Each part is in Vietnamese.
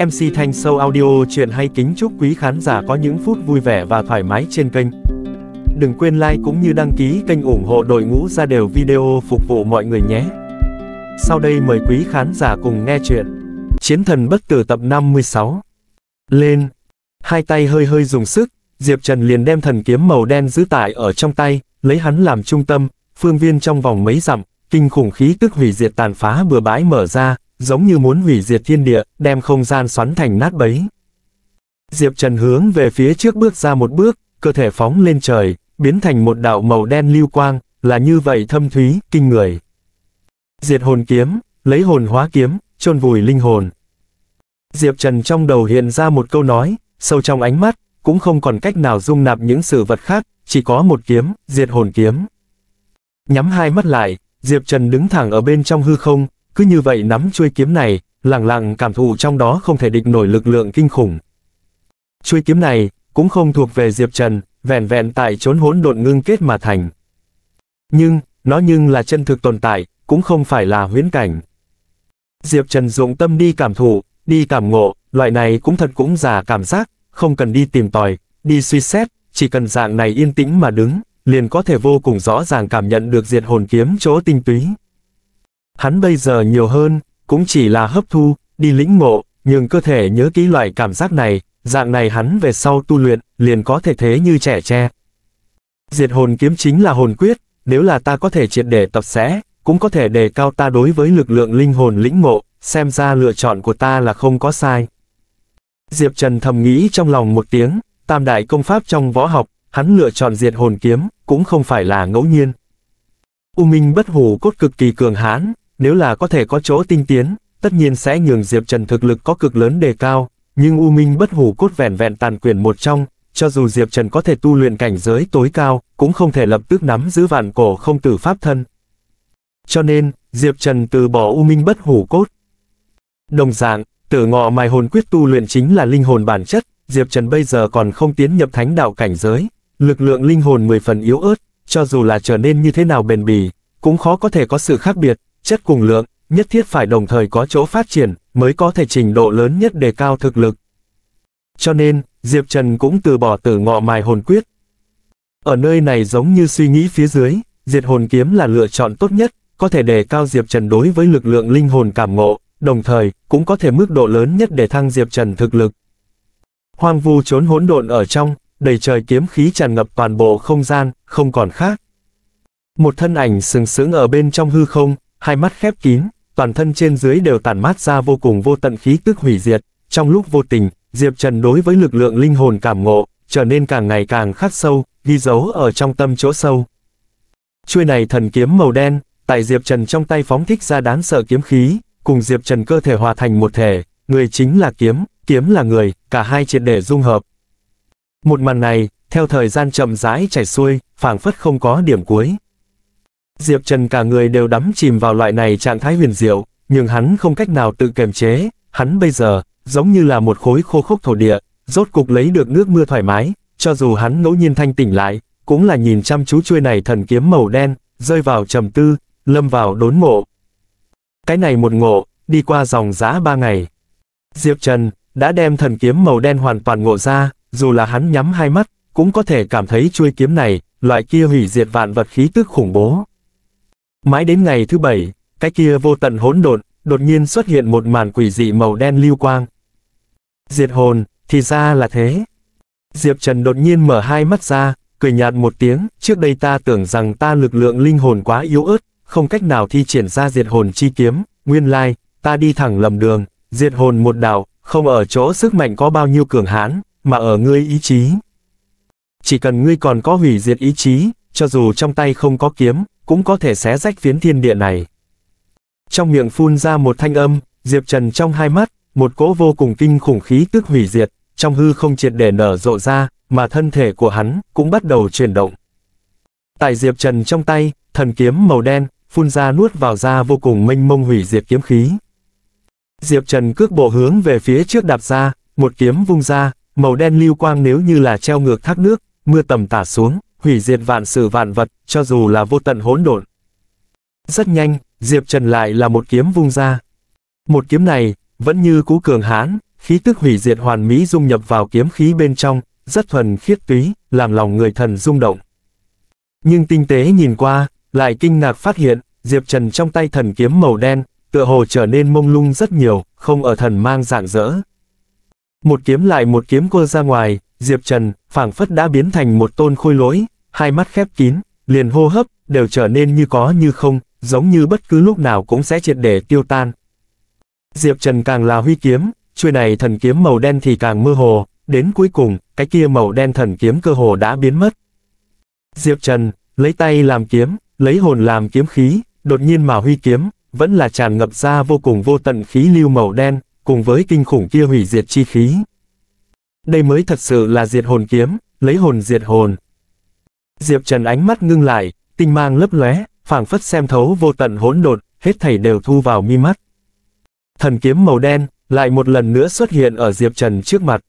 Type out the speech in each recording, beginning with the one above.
MC Thanh Sâu Audio chuyện hay kính chúc quý khán giả có những phút vui vẻ và thoải mái trên kênh. Đừng quên like cũng như đăng ký kênh ủng hộ đội ngũ ra đều video phục vụ mọi người nhé. Sau đây mời quý khán giả cùng nghe chuyện. Chiến thần bất tử tập 56 Lên Hai tay hơi hơi dùng sức, Diệp Trần liền đem thần kiếm màu đen giữ tại ở trong tay, lấy hắn làm trung tâm, phương viên trong vòng mấy dặm, kinh khủng khí tức hủy diệt tàn phá bừa bãi mở ra, giống như muốn hủy diệt thiên địa, đem không gian xoắn thành nát bấy. Diệp Trần hướng về phía trước bước ra một bước, cơ thể phóng lên trời, biến thành một đạo màu đen lưu quang, là như vậy thâm thúy, kinh người. Diệt hồn kiếm, lấy hồn hóa kiếm, chôn vùi linh hồn. Diệp Trần trong đầu hiện ra một câu nói, sâu trong ánh mắt, cũng không còn cách nào dung nạp những sự vật khác, chỉ có một kiếm, diệt hồn kiếm. Nhắm hai mắt lại, Diệp Trần đứng thẳng ở bên trong hư không, cứ như vậy nắm chuôi kiếm này, lặng lặng cảm thụ trong đó không thể địch nổi lực lượng kinh khủng. Chuôi kiếm này, cũng không thuộc về Diệp Trần, vẻn vẹn tại chốn hỗn độn ngưng kết mà thành. Nhưng, nó nhưng là chân thực tồn tại, cũng không phải là huyễn cảnh. Diệp Trần dụng tâm đi cảm thụ, đi cảm ngộ, loại này cũng thật cũng giả cảm giác, không cần đi tìm tòi, đi suy xét, chỉ cần dạng này yên tĩnh mà đứng, liền có thể vô cùng rõ ràng cảm nhận được diệt hồn kiếm chỗ tinh túy hắn bây giờ nhiều hơn, cũng chỉ là hấp thu, đi lĩnh ngộ, nhưng cơ thể nhớ kỹ loại cảm giác này, dạng này hắn về sau tu luyện, liền có thể thế như trẻ tre. Diệt hồn kiếm chính là hồn quyết, nếu là ta có thể triệt để tập sẽ, cũng có thể đề cao ta đối với lực lượng linh hồn lĩnh ngộ, xem ra lựa chọn của ta là không có sai. Diệp Trần thầm nghĩ trong lòng một tiếng, tam đại công pháp trong võ học, hắn lựa chọn diệt hồn kiếm, cũng không phải là ngẫu nhiên. U Minh bất hủ cốt cực kỳ cường hãn, nếu là có thể có chỗ tinh tiến, tất nhiên sẽ nhường Diệp Trần thực lực có cực lớn đề cao, nhưng U Minh bất hủ cốt vẻn vẹn tàn quyền một trong, cho dù Diệp Trần có thể tu luyện cảnh giới tối cao, cũng không thể lập tức nắm giữ vạn cổ không tử pháp thân. Cho nên, Diệp Trần từ bỏ U Minh bất hủ cốt. Đồng dạng, tử ngọ mài hồn quyết tu luyện chính là linh hồn bản chất, Diệp Trần bây giờ còn không tiến nhập thánh đạo cảnh giới, lực lượng linh hồn 10 phần yếu ớt, cho dù là trở nên như thế nào bền bỉ, cũng khó có thể có sự khác biệt, chất cùng lượng, nhất thiết phải đồng thời có chỗ phát triển, mới có thể trình độ lớn nhất đề cao thực lực. Cho nên, Diệp Trần cũng từ bỏ tử ngọ mài hồn quyết. Ở nơi này giống như suy nghĩ phía dưới, diệt hồn kiếm là lựa chọn tốt nhất, có thể đề cao Diệp Trần đối với lực lượng linh hồn cảm ngộ, đồng thời, cũng có thể mức độ lớn nhất để thăng Diệp Trần thực lực. Hoang vu trốn hỗn độn ở trong, đầy trời kiếm khí tràn ngập toàn bộ không gian, không còn khác. Một thân ảnh sừng sững ở bên trong hư không, hai mắt khép kín, toàn thân trên dưới đều tản mát ra vô cùng vô tận khí tức hủy diệt. Trong lúc vô tình, Diệp Trần đối với lực lượng linh hồn cảm ngộ, trở nên càng ngày càng khắc sâu, ghi dấu ở trong tâm chỗ sâu. Chuôi này thần kiếm màu đen, tại Diệp Trần trong tay phóng thích ra đáng sợ kiếm khí, cùng Diệp Trần cơ thể hòa thành một thể, người chính là kiếm, kiếm là người, cả hai triệt để dung hợp. Một màn này, theo thời gian chậm rãi chảy xuôi, phảng phất không có điểm cuối. Diệp Trần cả người đều đắm chìm vào loại này trạng thái huyền diệu, nhưng hắn không cách nào tự kiềm chế, hắn bây giờ, giống như là một khối khô khốc thổ địa, rốt cục lấy được nước mưa thoải mái, cho dù hắn ngẫu nhiên thanh tỉnh lại, cũng là nhìn chăm chú chuôi này thần kiếm màu đen, rơi vào trầm tư, lâm vào đốn ngộ. Cái này một ngộ, đi qua dòng giá ba ngày. Diệp Trần, đã đem thần kiếm màu đen hoàn toàn ngộ ra, dù là hắn nhắm hai mắt, cũng có thể cảm thấy chuôi kiếm này, loại kia hủy diệt vạn vật khí tức khủng bố. Mãi đến ngày thứ bảy, cái kia vô tận hỗn độn, đột nhiên xuất hiện một màn quỷ dị màu đen lưu quang. Diệt hồn, thì ra là thế. Diệp Trần đột nhiên mở hai mắt ra, cười nhạt một tiếng, trước đây ta tưởng rằng ta lực lượng linh hồn quá yếu ớt, không cách nào thi triển ra diệt hồn chi kiếm, nguyên lai, ta đi thẳng lầm đường, diệt hồn một đạo, không ở chỗ sức mạnh có bao nhiêu cường hãn, mà ở ngươi ý chí. Chỉ cần ngươi còn có hủy diệt ý chí, cho dù trong tay không có kiếm, cũng có thể xé rách phiến thiên địa này. Trong miệng phun ra một thanh âm, Diệp Trần trong hai mắt, một cỗ vô cùng kinh khủng khí tức hủy diệt, trong hư không triệt để nở rộ ra, mà thân thể của hắn cũng bắt đầu chuyển động. Tại Diệp Trần trong tay, thần kiếm màu đen, phun ra nuốt vào ra vô cùng mênh mông hủy diệt kiếm khí. Diệp Trần cước bộ hướng về phía trước đạp ra, một kiếm vung ra, màu đen lưu quang nếu như là treo ngược thác nước, mưa tầm tả xuống, hủy diệt vạn sự vạn vật, cho dù là vô tận hỗn độn. Rất nhanh, Diệp Trần lại là một kiếm vung ra. Một kiếm này, vẫn như cú cường hãn, khí tức hủy diệt hoàn mỹ dung nhập vào kiếm khí bên trong, rất thuần khiết túy, làm lòng người thần rung động. Nhưng tinh tế nhìn qua, lại kinh ngạc phát hiện, Diệp Trần trong tay thần kiếm màu đen, tựa hồ trở nên mông lung rất nhiều, không ở thần mang dạng dỡ. Một kiếm lại một kiếm cô ra ngoài, Diệp Trần, phảng phất đã biến thành một tôn khôi lỗi, hai mắt khép kín, liền hô hấp, đều trở nên như có như không, giống như bất cứ lúc nào cũng sẽ triệt để tiêu tan. Diệp Trần càng là huy kiếm, chuôi này thần kiếm màu đen thì càng mơ hồ, đến cuối cùng, cái kia màu đen thần kiếm cơ hồ đã biến mất. Diệp Trần, lấy tay làm kiếm, lấy hồn làm kiếm khí, đột nhiên mà huy kiếm, vẫn là tràn ngập ra vô cùng vô tận khí lưu màu đen, cùng với kinh khủng kia hủy diệt chi khí. Đây mới thật sự là diệt hồn kiếm, lấy hồn diệt hồn, Diệp Trần ánh mắt ngưng lại, tinh mang lấp lóe, phảng phất xem thấu vô tận hỗn độn, hết thảy đều thu vào mi mắt. Thần kiếm màu đen, lại một lần nữa xuất hiện ở Diệp Trần trước mặt.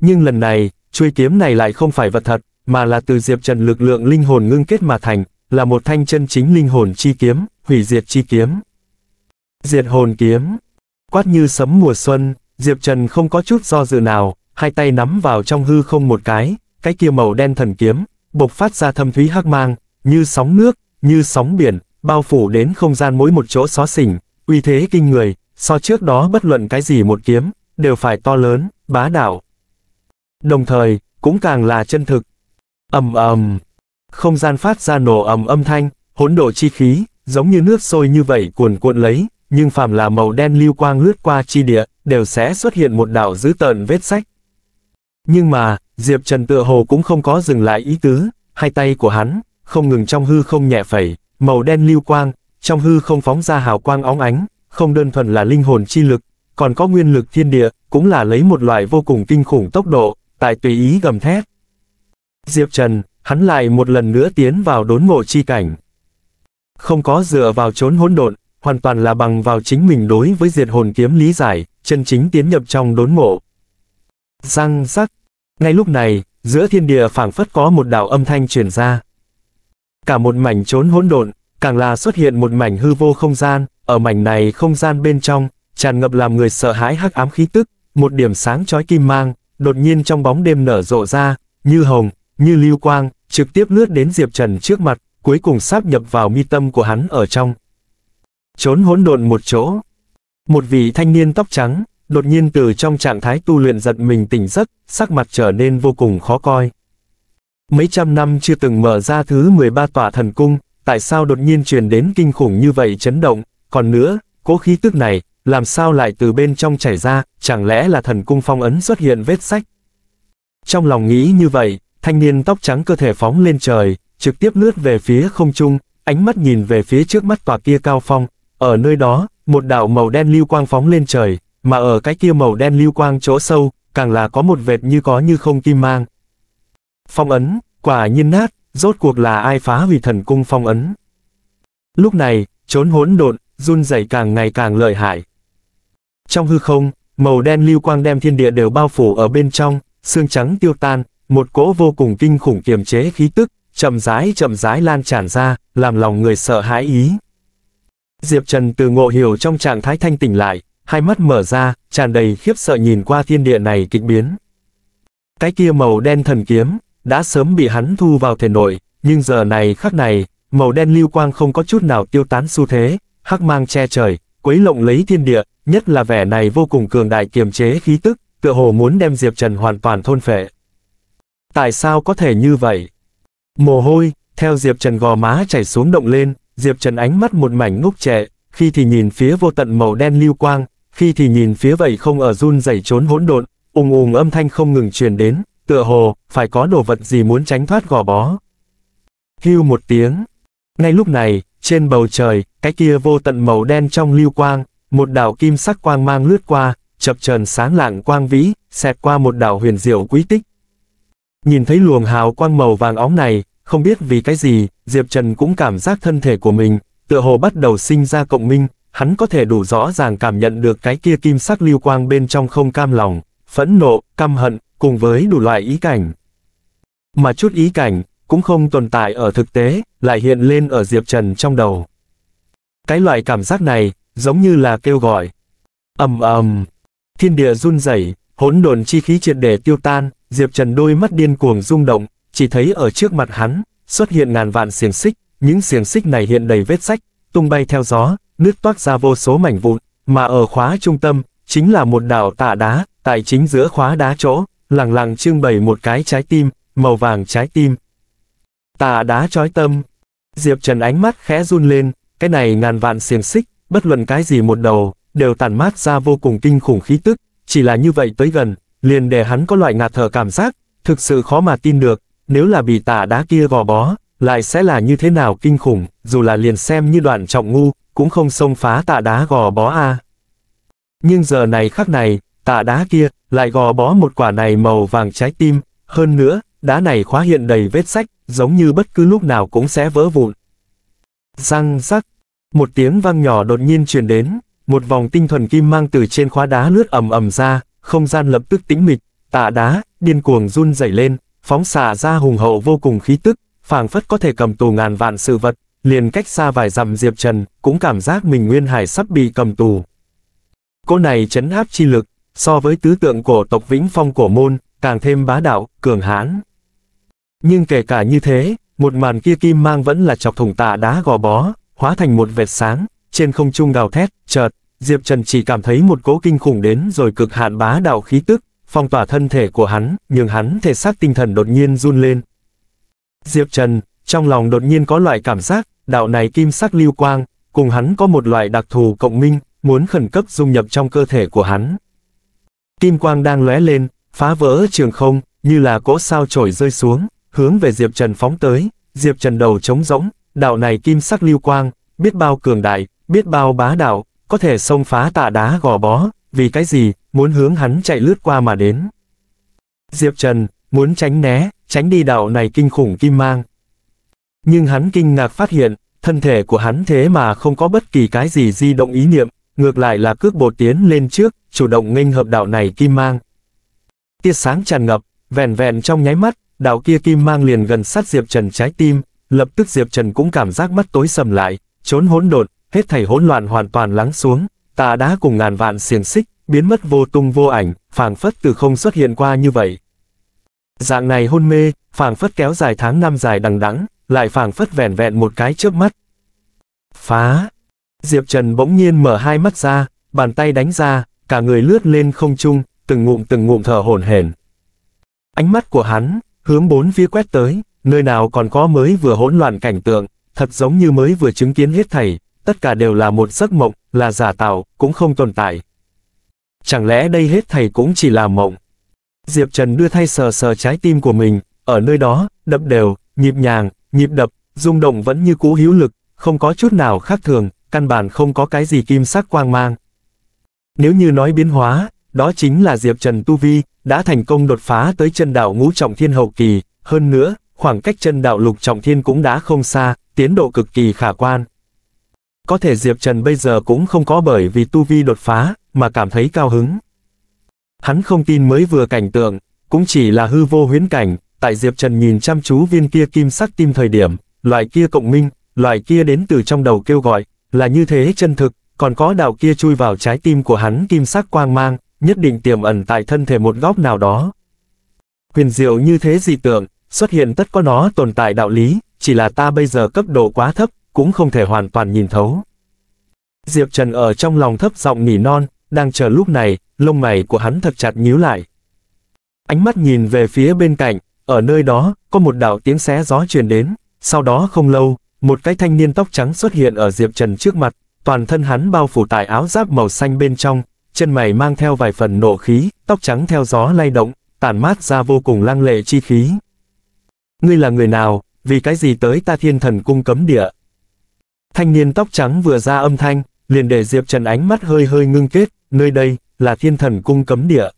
Nhưng lần này, chuôi kiếm này lại không phải vật thật, mà là từ Diệp Trần lực lượng linh hồn ngưng kết mà thành, là một thanh chân chính linh hồn chi kiếm, hủy diệt chi kiếm. Diệt hồn kiếm, quát như sấm mùa xuân, Diệp Trần không có chút do dự nào, hai tay nắm vào trong hư không một cái, cái kia màu đen thần kiếm, bộc phát ra thâm thúy hắc mang, như sóng nước, như sóng biển, bao phủ đến không gian mỗi một chỗ xó xỉnh, uy thế kinh người, so trước đó bất luận cái gì một kiếm, đều phải to lớn, bá đạo. Đồng thời, cũng càng là chân thực. ầm ầm, không gian phát ra nổ ầm âm thanh, hỗn độ chi khí, giống như nước sôi như vậy cuồn cuộn lấy, nhưng phàm là màu đen lưu quang lướt qua chi địa, đều sẽ xuất hiện một đảo dữ tợn vết sách, nhưng mà, Diệp Trần tựa hồ cũng không có dừng lại ý tứ, hai tay của hắn, không ngừng trong hư không nhẹ phẩy, màu đen lưu quang, trong hư không phóng ra hào quang óng ánh, không đơn thuần là linh hồn chi lực, còn có nguyên lực thiên địa, cũng là lấy một loại vô cùng kinh khủng tốc độ, tại tùy ý gầm thét. Diệp Trần, hắn lại một lần nữa tiến vào đốn ngộ chi cảnh. Không có dựa vào trốn hỗn độn, hoàn toàn là bằng vào chính mình đối với diệt hồn kiếm lý giải, chân chính tiến nhập trong đốn ngộ. Răng rắc, ngay lúc này, giữa thiên địa phảng phất có một đạo âm thanh truyền ra. Cả một mảnh trốn hỗn độn, càng là xuất hiện một mảnh hư vô không gian, ở mảnh này không gian bên trong, tràn ngập làm người sợ hãi hắc ám khí tức, một điểm sáng chói kim mang, đột nhiên trong bóng đêm nở rộ ra, như hồng, như lưu quang, trực tiếp lướt đến Diệp Trần trước mặt, cuối cùng sáp nhập vào mi tâm của hắn ở trong. Trốn hỗn độn một chỗ. Một vị thanh niên tóc trắng, đột nhiên từ trong trạng thái tu luyện giật mình tỉnh giấc, sắc mặt trở nên vô cùng khó coi. Mấy trăm năm chưa từng mở ra thứ 13 tòa thần cung, tại sao đột nhiên truyền đến kinh khủng như vậy chấn động, còn nữa, cố khí tức này, làm sao lại từ bên trong chảy ra, chẳng lẽ là thần cung phong ấn xuất hiện vết sách. Trong lòng nghĩ như vậy, thanh niên tóc trắng cơ thể phóng lên trời, trực tiếp lướt về phía không trung, ánh mắt nhìn về phía trước mắt tòa kia cao phong, ở nơi đó, một đạo màu đen lưu quang phóng lên trời, mà ở cái kia màu đen lưu quang chỗ sâu, càng là có một vệt như có như không kim mang. Phong ấn, quả nhiên nát, rốt cuộc là ai phá hủy thần cung phong ấn. Lúc này, trốn hỗn độn, run rẩy càng ngày càng lợi hại. Trong hư không, màu đen lưu quang đem thiên địa đều bao phủ ở bên trong, xương trắng tiêu tan, một cỗ vô cùng kinh khủng kiềm chế khí tức, chậm rãi chậm rãi lan tràn ra, làm lòng người sợ hãi ý. Diệp Trần từ ngộ hiểu trong trạng thái thanh tỉnh lại, hai mắt mở ra, tràn đầy khiếp sợ nhìn qua thiên địa này kịch biến. Cái kia màu đen thần kiếm, đã sớm bị hắn thu vào thể nội, nhưng giờ này khắc này, màu đen lưu quang không có chút nào tiêu tán xu thế, hắc mang che trời, quấy lộng lấy thiên địa, nhất là vẻ này vô cùng cường đại kiềm chế khí tức, tựa hồ muốn đem Diệp Trần hoàn toàn thôn phệ. Tại sao có thể như vậy? Mồ hôi, theo Diệp Trần gò má chảy xuống động lên, Diệp Trần ánh mắt một mảnh ngốc trệ, khi thì nhìn phía vô tận màu đen lưu quang, khi thì nhìn phía vậy không ở run rẩy trốn hỗn độn, ùng ùng âm thanh không ngừng truyền đến, tựa hồ, phải có đồ vật gì muốn tránh thoát gò bó. Hưu một tiếng. Ngay lúc này, trên bầu trời, cái kia vô tận màu đen trong lưu quang, một đảo kim sắc quang mang lướt qua, chập chờn sáng lạng quang vĩ, xẹt qua một đảo huyền diệu quý tích. Nhìn thấy luồng hào quang màu vàng óng này, không biết vì cái gì, Diệp Trần cũng cảm giác thân thể của mình, tựa hồ bắt đầu sinh ra cộng minh, hắn có thể đủ rõ ràng cảm nhận được cái kia kim sắc lưu quang bên trong không cam lòng, phẫn nộ, căm hận, cùng với đủ loại ý cảnh. Mà chút ý cảnh, cũng không tồn tại ở thực tế, lại hiện lên ở Diệp Trần trong đầu. Cái loại cảm giác này, giống như là kêu gọi. ầm ầm, thiên địa run rẩy, hỗn độn chi khí triệt để tiêu tan, Diệp Trần đôi mắt điên cuồng rung động, chỉ thấy ở trước mặt hắn, xuất hiện ngàn vạn xiềng xích, những xiềng xích này hiện đầy vết sách, tung bay theo gió, nứt toát ra vô số mảnh vụn, mà ở khóa trung tâm, chính là một đảo tạ đá, tại chính giữa khóa đá chỗ, lẳng lặng trưng bày một cái trái tim, màu vàng trái tim. Tạ đá trói tâm. Diệp Trần ánh mắt khẽ run lên, cái này ngàn vạn xiềng xích, bất luận cái gì một đầu, đều tản mát ra vô cùng kinh khủng khí tức, chỉ là như vậy tới gần, liền để hắn có loại ngạt thở cảm giác, thực sự khó mà tin được, nếu là bị tà đá kia gò bó, lại sẽ là như thế nào kinh khủng, dù là liền xem như đoạn trọng ngu, cũng không xông phá tạ đá gò bó a. À. Nhưng giờ này khắc này, tạ đá kia, lại gò bó một quả này màu vàng trái tim, hơn nữa, đá này khóa hiện đầy vết sách, giống như bất cứ lúc nào cũng sẽ vỡ vụn. Răng rắc, một tiếng vang nhỏ đột nhiên truyền đến, một vòng tinh thuần kim mang từ trên khóa đá lướt ầm ầm ra, không gian lập tức tĩnh mịch, tạ đá, điên cuồng run rẩy lên, phóng xạ ra hùng hậu vô cùng khí tức, phảng phất có thể cầm tù ngàn vạn sự vật, liền cách xa vài dặm Diệp Trần, cũng cảm giác mình Nguyên Hải sắp bị cầm tù. Cô này chấn áp chi lực, so với tứ tượng cổ tộc Vĩnh Phong cổ môn, càng thêm bá đạo, cường hãn. Nhưng kể cả như thế, một màn kia kim mang vẫn là chọc thủng tạ đá gò bó, hóa thành một vệt sáng, trên không trung gào thét, chợt, Diệp Trần chỉ cảm thấy một cỗ kinh khủng đến rồi cực hạn bá đạo khí tức, phong tỏa thân thể của hắn, nhưng hắn thể xác tinh thần đột nhiên run lên. Diệp Trần, trong lòng đột nhiên có loại cảm giác, đạo này kim sắc lưu quang, cùng hắn có một loại đặc thù cộng minh, muốn khẩn cấp dung nhập trong cơ thể của hắn. Kim quang đang lóe lên, phá vỡ trường không, như là cỗ sao trổi rơi xuống, hướng về Diệp Trần phóng tới, Diệp Trần đầu trống rỗng, đạo này kim sắc lưu quang, biết bao cường đại, biết bao bá đạo, có thể xông phá tạ đá gò bó, vì cái gì, muốn hướng hắn chạy lướt qua mà đến. Diệp Trần, muốn tránh né, tránh đi đạo này kinh khủng kim mang, nhưng hắn kinh ngạc phát hiện, thân thể của hắn thế mà không có bất kỳ cái gì di động ý niệm, ngược lại là cước bột tiến lên trước, chủ động nghênh hợp đạo này kim mang. Tia sáng tràn ngập, vẹn vẹn trong nháy mắt, đạo kia kim mang liền gần sát Diệp Trần trái tim, lập tức Diệp Trần cũng cảm giác mắt tối sầm lại, trốn hỗn độn, hết thảy hỗn loạn hoàn toàn lắng xuống, tà đá cùng ngàn vạn xiềng xích, biến mất vô tung vô ảnh, phảng phất từ không xuất hiện qua như vậy. Dạng này hôn mê, phảng phất kéo dài tháng năm dài đằng đẵng, lại phảng phất vẻn vẹn một cái chớp mắt. Phá! Diệp Trần bỗng nhiên mở hai mắt ra, bàn tay đánh ra, cả người lướt lên không trung, từng ngụm từng ngụm thở hổn hển. Ánh mắt của hắn, hướng bốn phía quét tới, nơi nào còn có mới vừa hỗn loạn cảnh tượng, thật giống như mới vừa chứng kiến hết thảy, tất cả đều là một giấc mộng, là giả tạo, cũng không tồn tại. Chẳng lẽ đây hết thảy cũng chỉ là mộng? Diệp Trần đưa thay sờ sờ trái tim của mình, ở nơi đó, đập đều, nhịp nhàng, nhịp đập, rung động vẫn như cũ hữu lực, không có chút nào khác thường, căn bản không có cái gì kim sắc quang mang. Nếu như nói biến hóa, đó chính là Diệp Trần Tu Vi, đã thành công đột phá tới chân đạo ngũ trọng thiên hậu kỳ, hơn nữa, khoảng cách chân đạo lục trọng thiên cũng đã không xa, tiến độ cực kỳ khả quan. Có thể Diệp Trần bây giờ cũng không có bởi vì Tu Vi đột phá, mà cảm thấy cao hứng. Hắn không tin mới vừa cảnh tượng, cũng chỉ là hư vô huyến cảnh, tại Diệp Trần nhìn chăm chú viên kia kim sắc tim thời điểm, loại kia cộng minh, loại kia đến từ trong đầu kêu gọi, là như thế chân thực, còn có đạo kia chui vào trái tim của hắn kim sắc quang mang, nhất định tiềm ẩn tại thân thể một góc nào đó. Huyền diệu như thế dị tượng, xuất hiện tất có nó tồn tại đạo lý, chỉ là ta bây giờ cấp độ quá thấp, cũng không thể hoàn toàn nhìn thấu. Diệp Trần ở trong lòng thấp giọng nỉ non, đang chờ lúc này, lông mày của hắn thật chặt nhíu lại. Ánh mắt nhìn về phía bên cạnh, ở nơi đó, có một đạo tiếng xé gió truyền đến. Sau đó không lâu, một cái thanh niên tóc trắng xuất hiện ở Diệp Trần trước mặt, toàn thân hắn bao phủ tại áo giáp màu xanh bên trong, chân mày mang theo vài phần nộ khí, tóc trắng theo gió lay động, tản mát ra vô cùng lang lệ chi khí. Ngươi là người nào, vì cái gì tới ta thiên thần cung cấm địa? Thanh niên tóc trắng vừa ra âm thanh, liền để Diệp Trần ánh mắt hơi hơi ngưng kết, nơi đây, là thiên thần cung cấm địa.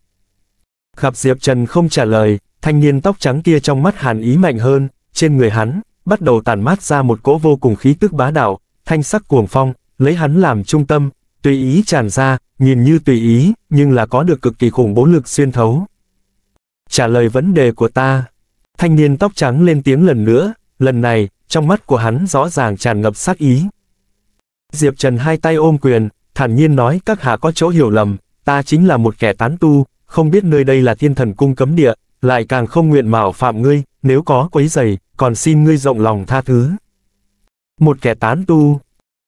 Gặp Diệp Trần không trả lời, thanh niên tóc trắng kia trong mắt hàn ý mạnh hơn, trên người hắn, bắt đầu tản mát ra một cỗ vô cùng khí tức bá đạo, thanh sắc cuồng phong, lấy hắn làm trung tâm, tùy ý tràn ra, nhìn như tùy ý, nhưng là có được cực kỳ khủng bố lực xuyên thấu. Trả lời vấn đề của ta, thanh niên tóc trắng lên tiếng lần nữa, lần này, trong mắt của hắn rõ ràng tràn ngập sát ý. Diệp Trần hai tay ôm quyền, thản nhiên nói các hạ có chỗ hiểu lầm, ta chính là một kẻ tán tu, không biết nơi đây là thiên thần cung cấm địa, lại càng không nguyện mạo phạm ngươi, nếu có quấy giày, còn xin ngươi rộng lòng tha thứ. Một kẻ tán tu,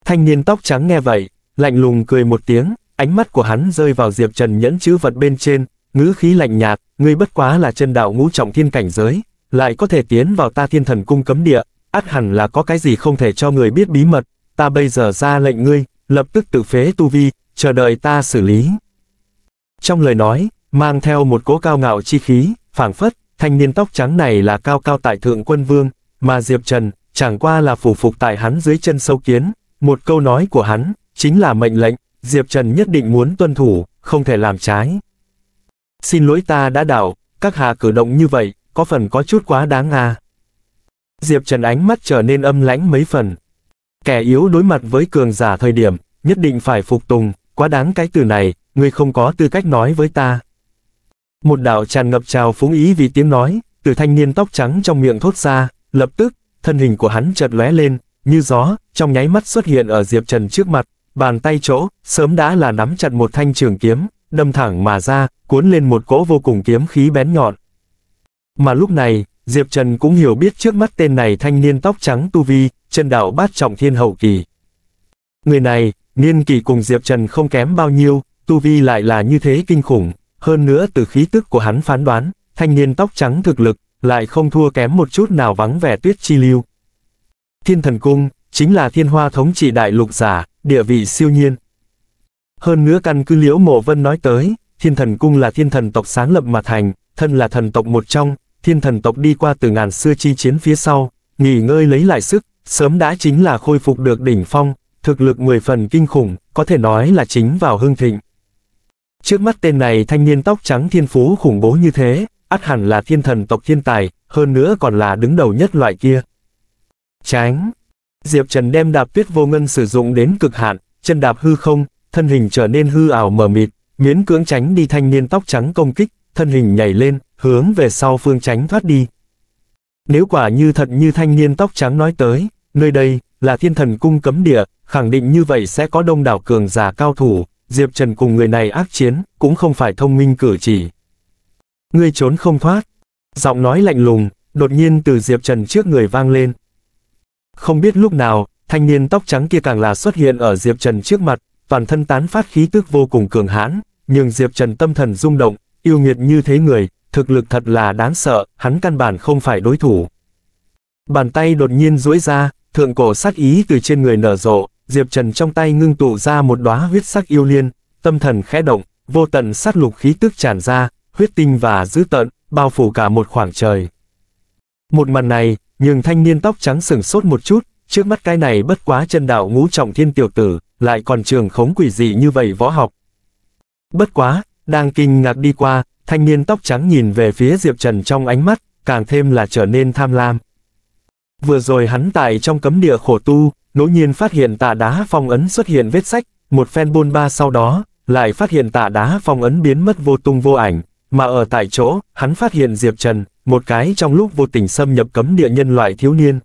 thanh niên tóc trắng nghe vậy, lạnh lùng cười một tiếng, ánh mắt của hắn rơi vào Diệp Trần nhẫn chữ vật bên trên, ngữ khí lạnh nhạt, ngươi bất quá là chân đạo ngũ trọng thiên cảnh giới, lại có thể tiến vào ta thiên thần cung cấm địa, át hẳn là có cái gì không thể cho người biết bí mật, ta bây giờ ra lệnh ngươi, lập tức tự phế tu vi, chờ đợi ta xử lý. Trong lời nói, mang theo một cố cao ngạo chi khí, phảng phất, thanh niên tóc trắng này là cao cao tại thượng quân vương, mà Diệp Trần, chẳng qua là phủ phục tại hắn dưới chân sâu kiến, một câu nói của hắn, chính là mệnh lệnh, Diệp Trần nhất định muốn tuân thủ, không thể làm trái. Xin lỗi ta đã đảo, các hạ cử động như vậy, có phần có chút quá đáng à. Diệp Trần ánh mắt trở nên âm lãnh mấy phần, Kẻ yếu đối mặt với cường giả thời điểm, nhất định phải phục tùng, quá đáng cái từ này, ngươi không có tư cách nói với ta. Một đạo tràn ngập trào phúng ý vì tiếng nói, từ thanh niên tóc trắng trong miệng thốt ra, lập tức, thân hình của hắn chợt lóe lên, như gió, trong nháy mắt xuất hiện ở Diệp Trần trước mặt, bàn tay chỗ, sớm đã là nắm chặt một thanh trường kiếm, đâm thẳng mà ra, cuốn lên một cỗ vô cùng kiếm khí bén nhọn. Mà lúc này, Diệp Trần cũng hiểu biết trước mắt tên này thanh niên tóc trắng tu vi, chân đạo bát trọng thiên hậu kỳ. Người này, niên kỳ cùng Diệp Trần không kém bao nhiêu, tu vi lại là như thế kinh khủng, hơn nữa từ khí tức của hắn phán đoán, thanh niên tóc trắng thực lực, lại không thua kém một chút nào vắng vẻ tuyết chi lưu. Thiên thần cung, chính là thiên hoa thống trị đại lục giả, địa vị siêu nhiên. Hơn nữa căn cứ liễu mộ vân nói tới, thiên thần cung là thiên thần tộc sáng lập mà thành, thân là thần tộc một trong, thiên thần tộc đi qua từ ngàn xưa chi chiến phía sau, nghỉ ngơi lấy lại sức, sớm đã chính là khôi phục được đỉnh phong, thực lực 10 phần kinh khủng, có thể nói là chính vào hưng thịnh. Trước mắt tên này thanh niên tóc trắng thiên phú khủng bố như thế, ắt hẳn là thiên thần tộc thiên tài, hơn nữa còn là đứng đầu nhất loại kia. Tránh! Diệp Trần đem đạp tuyết vô ngân sử dụng đến cực hạn, chân đạp hư không, thân hình trở nên hư ảo mờ mịt, miễn cưỡng tránh đi thanh niên tóc trắng công kích, thân hình nhảy lên, hướng về sau phương tránh thoát đi. Nếu quả như thật như thanh niên tóc trắng nói tới, nơi đây, là thiên thần cung cấm địa, khẳng định như vậy sẽ có đông đảo cường giả cao thủ, Diệp Trần cùng người này ác chiến, cũng không phải thông minh cử chỉ. Ngươi trốn không thoát. Giọng nói lạnh lùng, đột nhiên từ Diệp Trần trước người vang lên. Không biết lúc nào, thanh niên tóc trắng kia càng là xuất hiện ở Diệp Trần trước mặt, toàn thân tán phát khí tức vô cùng cường hãn, nhưng Diệp Trần tâm thần rung động, yêu nghiệt như thế người, thực lực thật là đáng sợ, hắn căn bản không phải đối thủ. Bàn tay đột nhiên duỗi ra, thượng cổ sát ý từ trên người nở rộ, Diệp Trần trong tay ngưng tụ ra một đóa huyết sắc yêu liên, tâm thần khẽ động, vô tận sát lục khí tức tràn ra, huyết tinh và dữ tận bao phủ cả một khoảng trời. Một màn này, nhưng thanh niên tóc trắng sừng sốt một chút, trước mắt cái này bất quá chân đạo ngũ trọng thiên tiểu tử, lại còn trường khống quỷ dị như vậy võ học. Bất quá, đang kinh ngạc đi qua, thanh niên tóc trắng nhìn về phía Diệp Trần trong ánh mắt, càng thêm là trở nên tham lam. Vừa rồi hắn tại trong cấm địa khổ tu, nỗ nhiên phát hiện tà đá phong ấn xuất hiện vết sách, một phen bôn ba sau đó, lại phát hiện tà đá phong ấn biến mất vô tung vô ảnh, mà ở tại chỗ, hắn phát hiện Diệp Trần, một cái trong lúc vô tình xâm nhập cấm địa nhân loại thiếu niên.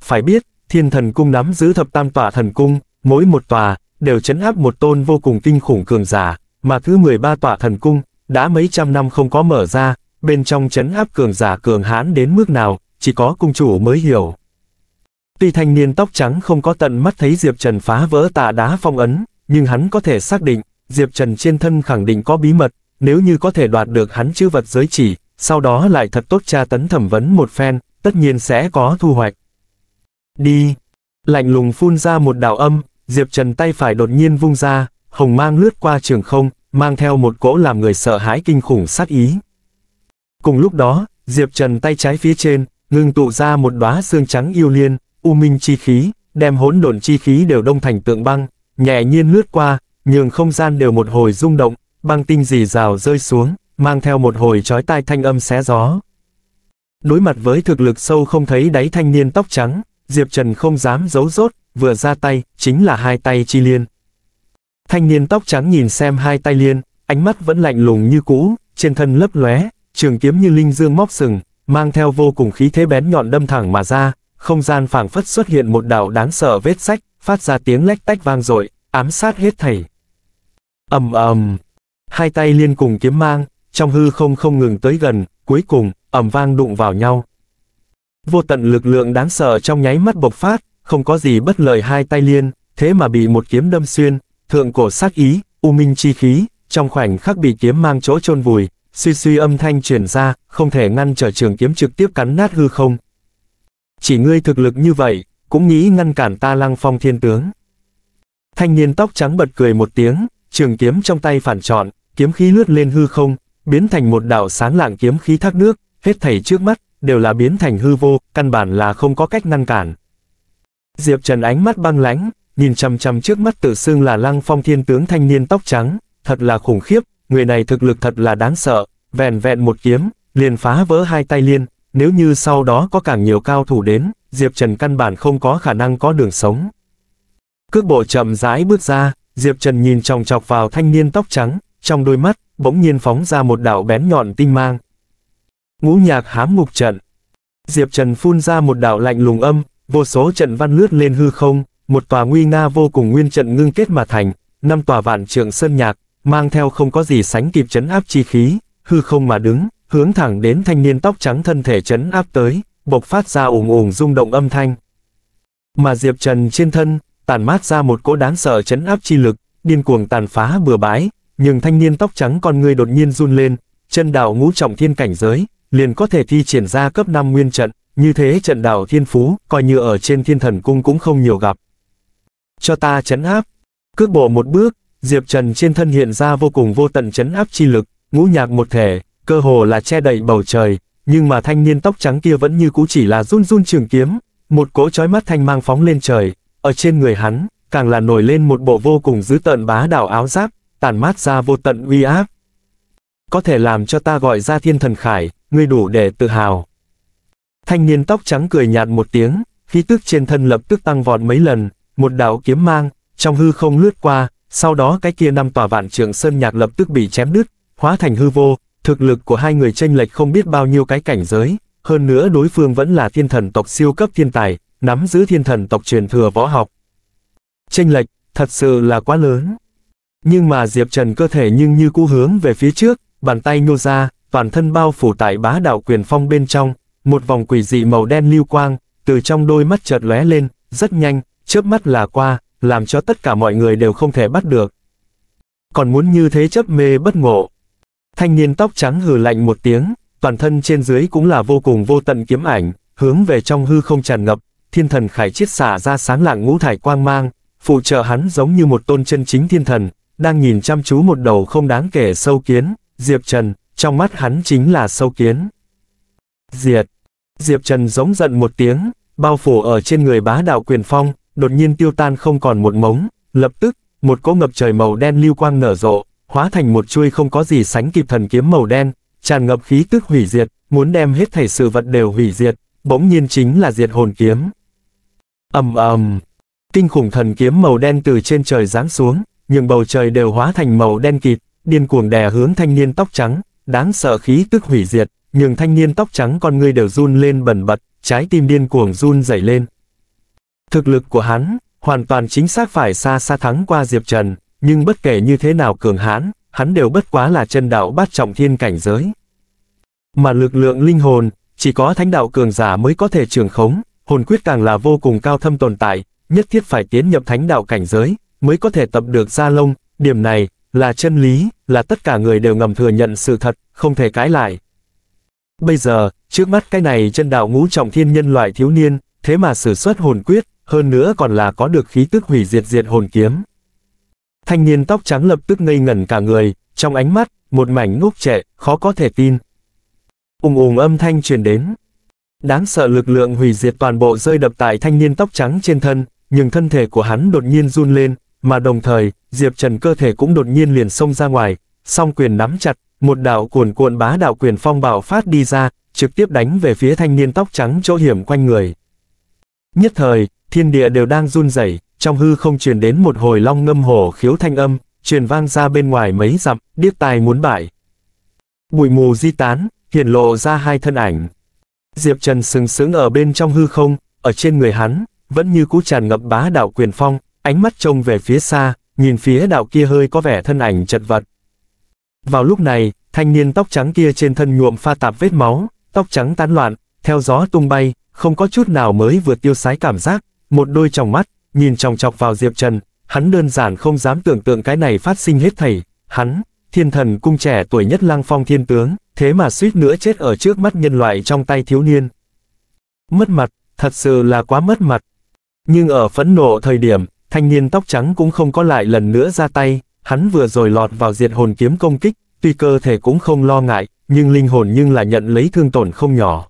Phải biết, thiên thần cung nắm giữ thập tam tòa thần cung, mỗi một tòa, đều chấn áp một tôn vô cùng kinh khủng cường giả, mà thứ 13 tòa thần cung, đã mấy trăm năm không có mở ra, bên trong chấn áp cường giả cường hãn đến mức nào, chỉ có cung chủ mới hiểu. Tuy thanh niên tóc trắng không có tận mắt thấy Diệp Trần phá vỡ tà đá phong ấn, nhưng hắn có thể xác định, Diệp Trần trên thân khẳng định có bí mật, nếu như có thể đoạt được hắn chữ vật giới chỉ, sau đó lại thật tốt tra tấn thẩm vấn một phen, tất nhiên sẽ có thu hoạch. Đi! Lạnh lùng phun ra một đạo âm, Diệp Trần tay phải đột nhiên vung ra, hồng mang lướt qua trường không, mang theo một cỗ làm người sợ hãi kinh khủng sát ý. Cùng lúc đó, Diệp Trần tay trái phía trên, ngưng tụ ra một đóa xương trắng yêu liên, u minh chi khí, đem hỗn độn chi khí đều đông thành tượng băng, nhẹ nhiên lướt qua, nhường không gian đều một hồi rung động, băng tinh dì rào rơi xuống, mang theo một hồi chói tai thanh âm xé gió. Đối mặt với thực lực sâu không thấy đáy thanh niên tóc trắng, Diệp Trần không dám giấu rốt, vừa ra tay, chính là hai tay chi liên. Thanh niên tóc trắng nhìn xem hai tay liên, ánh mắt vẫn lạnh lùng như cũ, trên thân lấp lóe, trường kiếm như linh dương móc sừng, mang theo vô cùng khí thế bén nhọn đâm thẳng mà ra, không gian phảng phất xuất hiện một đạo đáng sợ vết sách, phát ra tiếng lách tách vang dội, ám sát hết thảy. Ầm ầm, hai tay liên cùng kiếm mang, trong hư không không ngừng tới gần, cuối cùng ầm vang đụng vào nhau. Vô tận lực lượng đáng sợ trong nháy mắt bộc phát, không có gì bất lợi hai tay liên, thế mà bị một kiếm đâm xuyên, thượng cổ sát ý, u minh chi khí, trong khoảnh khắc bị kiếm mang chỗ chôn vùi, suy suy âm thanh truyền ra, không thể ngăn trở trường kiếm trực tiếp cắn nát hư không. Chỉ ngươi thực lực như vậy, cũng nghĩ ngăn cản ta lăng phong thiên tướng. Thanh niên tóc trắng bật cười một tiếng, trường kiếm trong tay phản trọn, kiếm khí lướt lên hư không, biến thành một đạo sáng lạng kiếm khí thác nước, hết thảy trước mắt, đều là biến thành hư vô, căn bản là không có cách ngăn cản. Diệp Trần ánh mắt băng lãnh nhìn chằm chằm trước mắt tự xưng là lăng phong thiên tướng thanh niên tóc trắng, thật là khủng khiếp, người này thực lực thật là đáng sợ, vẹn vẹn một kiếm, liền phá vỡ hai tay liên, nếu như sau đó có càng nhiều cao thủ đến, Diệp Trần căn bản không có khả năng có đường sống. Cước bộ chậm rãi bước ra, Diệp Trần nhìn chòng chọc vào thanh niên tóc trắng, trong đôi mắt, bỗng nhiên phóng ra một đạo bén nhọn tinh mang. Ngũ nhạc hám ngục trận. Diệp Trần phun ra một đạo lạnh lùng âm, vô số trận văn lướt lên hư không, một tòa nguy nga vô cùng nguyên trận ngưng kết mà thành, năm tòa vạn trượng sơn nhạc, mang theo không có gì sánh kịp chấn áp chi khí, hư không mà đứng, hướng thẳng đến thanh niên tóc trắng thân thể chấn áp tới, bộc phát ra ủng ủng rung động âm thanh. Mà Diệp Trần trên thân, tàn mát ra một cỗ đáng sợ chấn áp chi lực, điên cuồng tàn phá bừa bãi, nhưng thanh niên tóc trắng con người đột nhiên run lên, chân đạo ngũ trọng thiên cảnh giới, liền có thể thi triển ra cấp 5 nguyên trận, như thế trận đạo thiên phú, coi như ở trên thiên thần cung cũng không nhiều gặp cho ta chấn áp. Cước bộ một bước, Diệp Trần trên thân hiện ra vô cùng vô tận chấn áp chi lực, ngũ nhạc một thể, cơ hồ là che đậy bầu trời, nhưng mà thanh niên tóc trắng kia vẫn như cũ chỉ là run run trường kiếm, một cỗ chói mắt thanh mang phóng lên trời, ở trên người hắn, càng là nổi lên một bộ vô cùng dữ tận bá đảo áo giáp, tàn mát ra vô tận uy áp. Có thể làm cho ta gọi ra thiên thần khải, ngươi đủ để tự hào. Thanh niên tóc trắng cười nhạt một tiếng, khí tức trên thân lập tức tăng vọt mấy lần, một đạo kiếm mang, trong hư không lướt qua, sau đó cái kia năm tòa vạn trường sơn nhạc lập tức bị chém đứt, hóa thành hư vô, thực lực của hai người tranh lệch không biết bao nhiêu cái cảnh giới, hơn nữa đối phương vẫn là thiên thần tộc siêu cấp thiên tài, nắm giữ thiên thần tộc truyền thừa võ học. Tranh lệch, thật sự là quá lớn. Nhưng mà Diệp Trần cơ thể nhưng như cũ hướng về phía trước, bàn tay nhô ra, toàn thân bao phủ tại bá đạo quyền phong bên trong, một vòng quỷ dị màu đen lưu quang, từ trong đôi mắt chợt lóe lên, rất nhanh, chớp mắt là qua, làm cho tất cả mọi người đều không thể bắt được. Còn muốn như thế chấp mê bất ngộ. Thanh niên tóc trắng hừ lạnh một tiếng, toàn thân trên dưới cũng là vô cùng vô tận kiếm ảnh, hướng về trong hư không tràn ngập, thiên thần khải chiết xả ra sáng lạng ngũ thải quang mang, phụ trợ hắn giống như một tôn chân chính thiên thần, đang nhìn chăm chú một đầu không đáng kể sâu kiến, Diệp Trần, trong mắt hắn chính là sâu kiến. Diệt! Diệp Trần giống giận một tiếng, bao phủ ở trên người bá đạo quyền phong, đột nhiên tiêu tan không còn một mống, lập tức, một cỗ ngập trời màu đen lưu quang nở rộ, hóa thành một chuôi không có gì sánh kịp thần kiếm màu đen, tràn ngập khí tức hủy diệt, muốn đem hết thảy sự vật đều hủy diệt, bỗng nhiên chính là diệt hồn kiếm. Ầm ầm, kinh khủng thần kiếm màu đen từ trên trời giáng xuống, nhưng bầu trời đều hóa thành màu đen kịt, điên cuồng đè hướng thanh niên tóc trắng, đáng sợ khí tức hủy diệt, nhưng thanh niên tóc trắng con ngươi đều run lên bẩn bật, trái tim điên cuồng run rẩy lên, Thực lực của hắn, hoàn toàn chính xác phải xa xa thắng qua Diệp Trần, nhưng bất kể như thế nào cường hãn, hắn đều bất quá là chân đạo bát trọng thiên cảnh giới. Mà lực lượng linh hồn, chỉ có thánh đạo cường giả mới có thể trường khống, hồn quyết càng là vô cùng cao thâm tồn tại, nhất thiết phải tiến nhập thánh đạo cảnh giới, mới có thể tập được gia lông, điểm này, là chân lý, là tất cả người đều ngầm thừa nhận sự thật, không thể cãi lại. Bây giờ, trước mắt cái này chân đạo ngũ trọng thiên nhân loại thiếu niên, thế mà sử xuất hồn quyết, hơn nữa còn là có được khí tức hủy diệt diệt hồn kiếm. Thanh niên tóc trắng lập tức ngây ngẩn cả người, trong ánh mắt, một mảnh ngốc trệ, khó có thể tin. Ùng ùng âm thanh truyền đến. Đáng sợ lực lượng hủy diệt toàn bộ rơi đập tại thanh niên tóc trắng trên thân, nhưng thân thể của hắn đột nhiên run lên, mà đồng thời, Diệp Trần cơ thể cũng đột nhiên liền xông ra ngoài, song quyền nắm chặt, một đạo cuồn cuộn bá đạo quyền phong bạo phát đi ra, trực tiếp đánh về phía thanh niên tóc trắng chỗ hiểm quanh người. Nhất thời, thiên địa đều đang run rẩy, trong hư không truyền đến một hồi long ngâm hổ khiếu thanh âm, truyền vang ra bên ngoài mấy dặm, điếc tai muốn bại. Bụi mù di tán, hiển lộ ra hai thân ảnh. Diệp Trần sừng sững ở bên trong hư không, ở trên người hắn, vẫn như cú tràn ngập bá đạo quyền phong, ánh mắt trông về phía xa, nhìn phía đạo kia hơi có vẻ thân ảnh chật vật. Vào lúc này, thanh niên tóc trắng kia trên thân nhuộm pha tạp vết máu, tóc trắng tán loạn, theo gió tung bay, không có chút nào mới vừa tiêu sái cảm giác, một đôi tròng mắt, nhìn trong chọc vào Diệp Trần, hắn đơn giản không dám tưởng tượng cái này phát sinh hết thảy, hắn, thiên thần cung trẻ tuổi nhất lang phong thiên tướng, thế mà suýt nữa chết ở trước mắt nhân loại trong tay thiếu niên. Mất mặt, thật sự là quá mất mặt. Nhưng ở phẫn nộ thời điểm, thanh niên tóc trắng cũng không có lại lần nữa ra tay, hắn vừa rồi lọt vào diệt hồn kiếm công kích, tuy cơ thể cũng không lo ngại, nhưng linh hồn nhưng là nhận lấy thương tổn không nhỏ.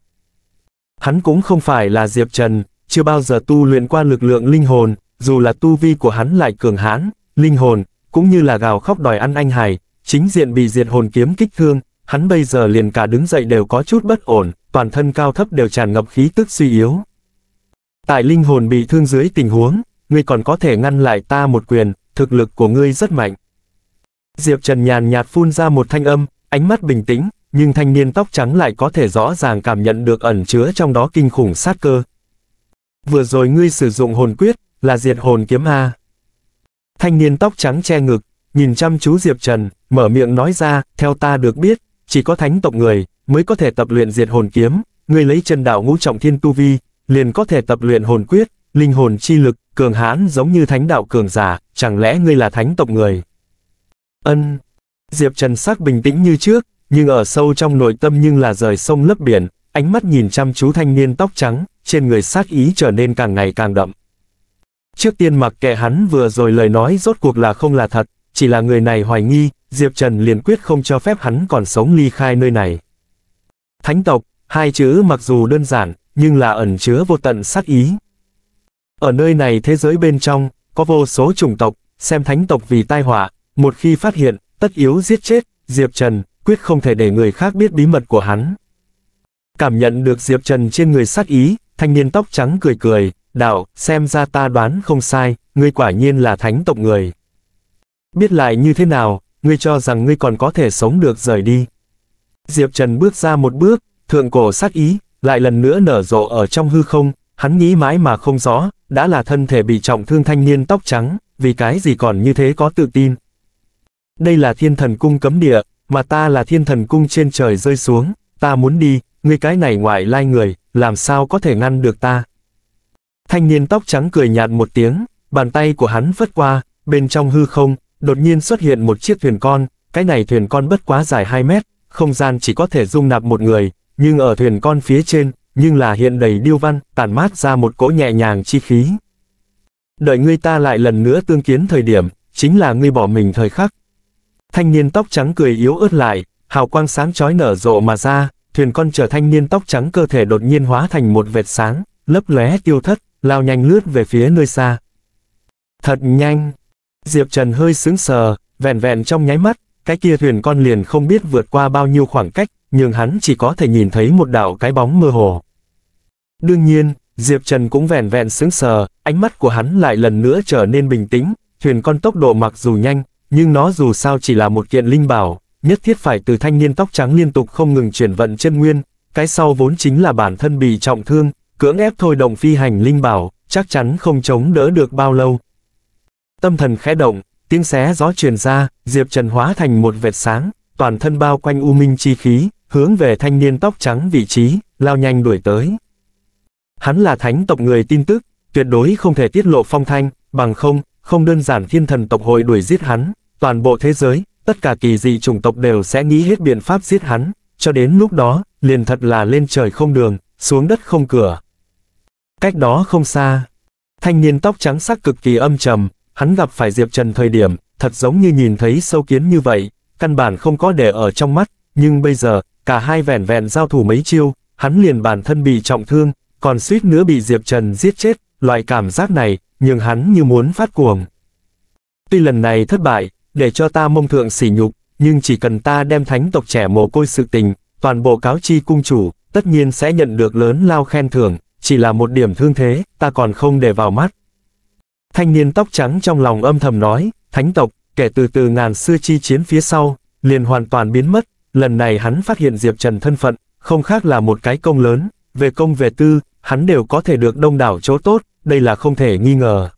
Hắn cũng không phải là Diệp Trần, chưa bao giờ tu luyện qua lực lượng linh hồn, dù là tu vi của hắn lại cường hãn, linh hồn, cũng như là gào khóc đòi ăn anh hải, chính diện bị diệt hồn kiếm kích thương, hắn bây giờ liền cả đứng dậy đều có chút bất ổn, toàn thân cao thấp đều tràn ngập khí tức suy yếu. Tại linh hồn bị thương dưới tình huống, ngươi còn có thể ngăn lại ta một quyền, thực lực của ngươi rất mạnh. Diệp Trần nhàn nhạt phun ra một thanh âm, ánh mắt bình tĩnh, nhưng thanh niên tóc trắng lại có thể rõ ràng cảm nhận được ẩn chứa trong đó kinh khủng sát cơ, vừa rồi ngươi sử dụng hồn quyết, là diệt hồn kiếm A. Thanh niên tóc trắng che ngực, nhìn chăm chú Diệp Trần, mở miệng nói ra, theo ta được biết, chỉ có thánh tộc người, mới có thể tập luyện diệt hồn kiếm, ngươi lấy chân đạo ngũ trọng thiên tu vi, liền có thể tập luyện hồn quyết, linh hồn chi lực, cường hãn giống như thánh đạo cường giả, chẳng lẽ ngươi là thánh tộc người? Ân. Diệp Trần sắc bình tĩnh như trước, nhưng ở sâu trong nội tâm nhưng là rời sông lấp biển, ánh mắt nhìn chăm chú thanh niên tóc trắng, trên người sát ý trở nên càng ngày càng đậm. Trước tiên mặc kệ hắn vừa rồi lời nói rốt cuộc là không là thật, chỉ là người này hoài nghi, Diệp Trần liền quyết không cho phép hắn còn sống ly khai nơi này. Thánh tộc, hai chữ mặc dù đơn giản, nhưng là ẩn chứa vô tận sát ý. Ở nơi này thế giới bên trong, có vô số chủng tộc, xem thánh tộc vì tai họa, một khi phát hiện, tất yếu giết chết, Diệp Trần, quyết không thể để người khác biết bí mật của hắn cảm nhận được Diệp Trần trên người sát ý, thanh niên tóc trắng cười cười, đạo, xem ra ta đoán không sai, ngươi quả nhiên là thánh tộc người. Biết lại như thế nào, ngươi cho rằng ngươi còn có thể sống được rời đi. Diệp Trần bước ra một bước, thượng cổ sát ý, lại lần nữa nở rộ ở trong hư không, hắn nghĩ mãi mà không rõ, đã là thân thể bị trọng thương thanh niên tóc trắng, vì cái gì còn như thế có tự tin. Đây là thiên thần cung cấm địa, mà ta là thiên thần cung trên trời rơi xuống, ta muốn đi, ngươi cái này ngoại lai người, làm sao có thể ngăn được ta. Thanh niên tóc trắng cười nhạt một tiếng, bàn tay của hắn vất qua, bên trong hư không, đột nhiên xuất hiện một chiếc thuyền con, cái này thuyền con bất quá dài 2 mét, không gian chỉ có thể dung nạp một người, nhưng ở thuyền con phía trên, nhưng là hiện đầy điêu văn, tản mát ra một cỗ nhẹ nhàng chi khí. Đợi ngươi ta lại lần nữa tương kiến thời điểm, chính là ngươi bỏ mình thời khắc. Thanh niên tóc trắng cười yếu ớt lại, hào quang sáng chói nở rộ mà ra, thuyền con trở thanh niên tóc trắng cơ thể đột nhiên hóa thành một vệt sáng, lấp lóe tiêu thất, lao nhanh lướt về phía nơi xa. Thật nhanh! Diệp Trần hơi sững sờ, vẹn vẹn trong nháy mắt, cái kia thuyền con liền không biết vượt qua bao nhiêu khoảng cách, nhưng hắn chỉ có thể nhìn thấy một đảo cái bóng mơ hồ. Đương nhiên, Diệp Trần cũng vẹn vẹn sững sờ, ánh mắt của hắn lại lần nữa trở nên bình tĩnh, thuyền con tốc độ mặc dù nhanh, nhưng nó dù sao chỉ là một kiện linh bảo, nhất thiết phải từ thanh niên tóc trắng liên tục không ngừng chuyển vận chân nguyên, cái sau vốn chính là bản thân bị trọng thương, cưỡng ép thôi động phi hành linh bảo, chắc chắn không chống đỡ được bao lâu. Tâm thần khẽ động, tiếng xé gió truyền ra, Diệp Trần hóa thành một vệt sáng, toàn thân bao quanh u minh chi khí, hướng về thanh niên tóc trắng vị trí, lao nhanh đuổi tới. Hắn là thánh tộc người tin tức, tuyệt đối không thể tiết lộ phong thanh, bằng không, không đơn giản thiên thần tộc hội đuổi giết hắn, toàn bộ thế giới, tất cả kỳ dị chủng tộc đều sẽ nghĩ hết biện pháp giết hắn, cho đến lúc đó, liền thật là lên trời không đường, xuống đất không cửa. Cách đó không xa, thanh niên tóc trắng sắc cực kỳ âm trầm, hắn gặp phải Diệp Trần thời điểm, thật giống như nhìn thấy sâu kiến như vậy, căn bản không có để ở trong mắt, nhưng bây giờ, cả hai vẻn vẹn giao thủ mấy chiêu, hắn liền bản thân bị trọng thương, còn suýt nữa bị Diệp Trần giết chết, loại cảm giác này, nhưng hắn như muốn phát cuồng. Tuy lần này thất bại, để cho ta mông thượng sỉ nhục, nhưng chỉ cần ta đem thánh tộc trẻ mồ côi sự tình, toàn bộ cáo chi cung chủ, tất nhiên sẽ nhận được lớn lao khen thưởng, chỉ là một điểm thương thế, ta còn không để vào mắt. Thanh niên tóc trắng trong lòng âm thầm nói, thánh tộc, kể từ từ ngàn xưa chi chiến phía sau, liền hoàn toàn biến mất, lần này hắn phát hiện Diệp Trần thân phận, không khác là một cái công lớn, về công về tư, hắn đều có thể được đông đảo chỗ tốt, đây là không thể nghi ngờ.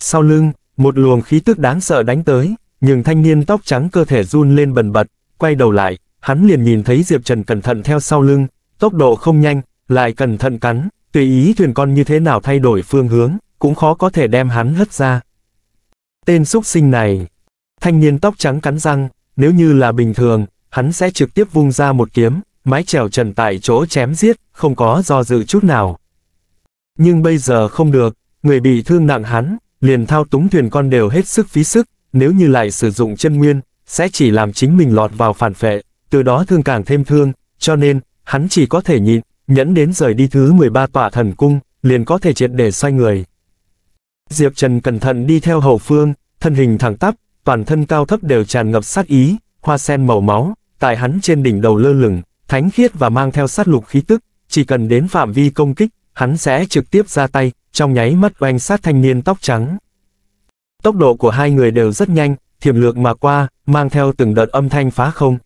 Sau lưng, một luồng khí tức đáng sợ đánh tới, nhưng thanh niên tóc trắng cơ thể run lên bần bật, quay đầu lại, hắn liền nhìn thấy Diệp Trần cẩn thận theo sau lưng, tốc độ không nhanh, lại cẩn thận cắn, tùy ý thuyền con như thế nào thay đổi phương hướng, cũng khó có thể đem hắn hất ra. Tên xúc sinh này, thanh niên tóc trắng cắn răng, nếu như là bình thường, hắn sẽ trực tiếp vung ra một kiếm, mái trèo trần tại chỗ chém giết, không có do dự chút nào. Nhưng bây giờ không được, người bị thương nặng hắn, liền thao túng thuyền con đều hết sức phí sức, nếu như lại sử dụng chân nguyên, sẽ chỉ làm chính mình lọt vào phản phệ, từ đó thương càng thêm thương, cho nên, hắn chỉ có thể nhịn, nhẫn đến rời đi thứ 13 tọa thần cung, liền có thể triệt để xoay người. Diệp Trần cẩn thận đi theo hậu phương, thân hình thẳng tắp, toàn thân cao thấp đều tràn ngập sát ý, hoa sen màu máu, tại hắn trên đỉnh đầu lơ lửng, thánh khiết và mang theo sát lục khí tức, chỉ cần đến phạm vi công kích, hắn sẽ trực tiếp ra tay, trong nháy mắt oanh sát thanh niên tóc trắng. Tốc độ của hai người đều rất nhanh, thiểm lược mà qua, mang theo từng đợt âm thanh phá không.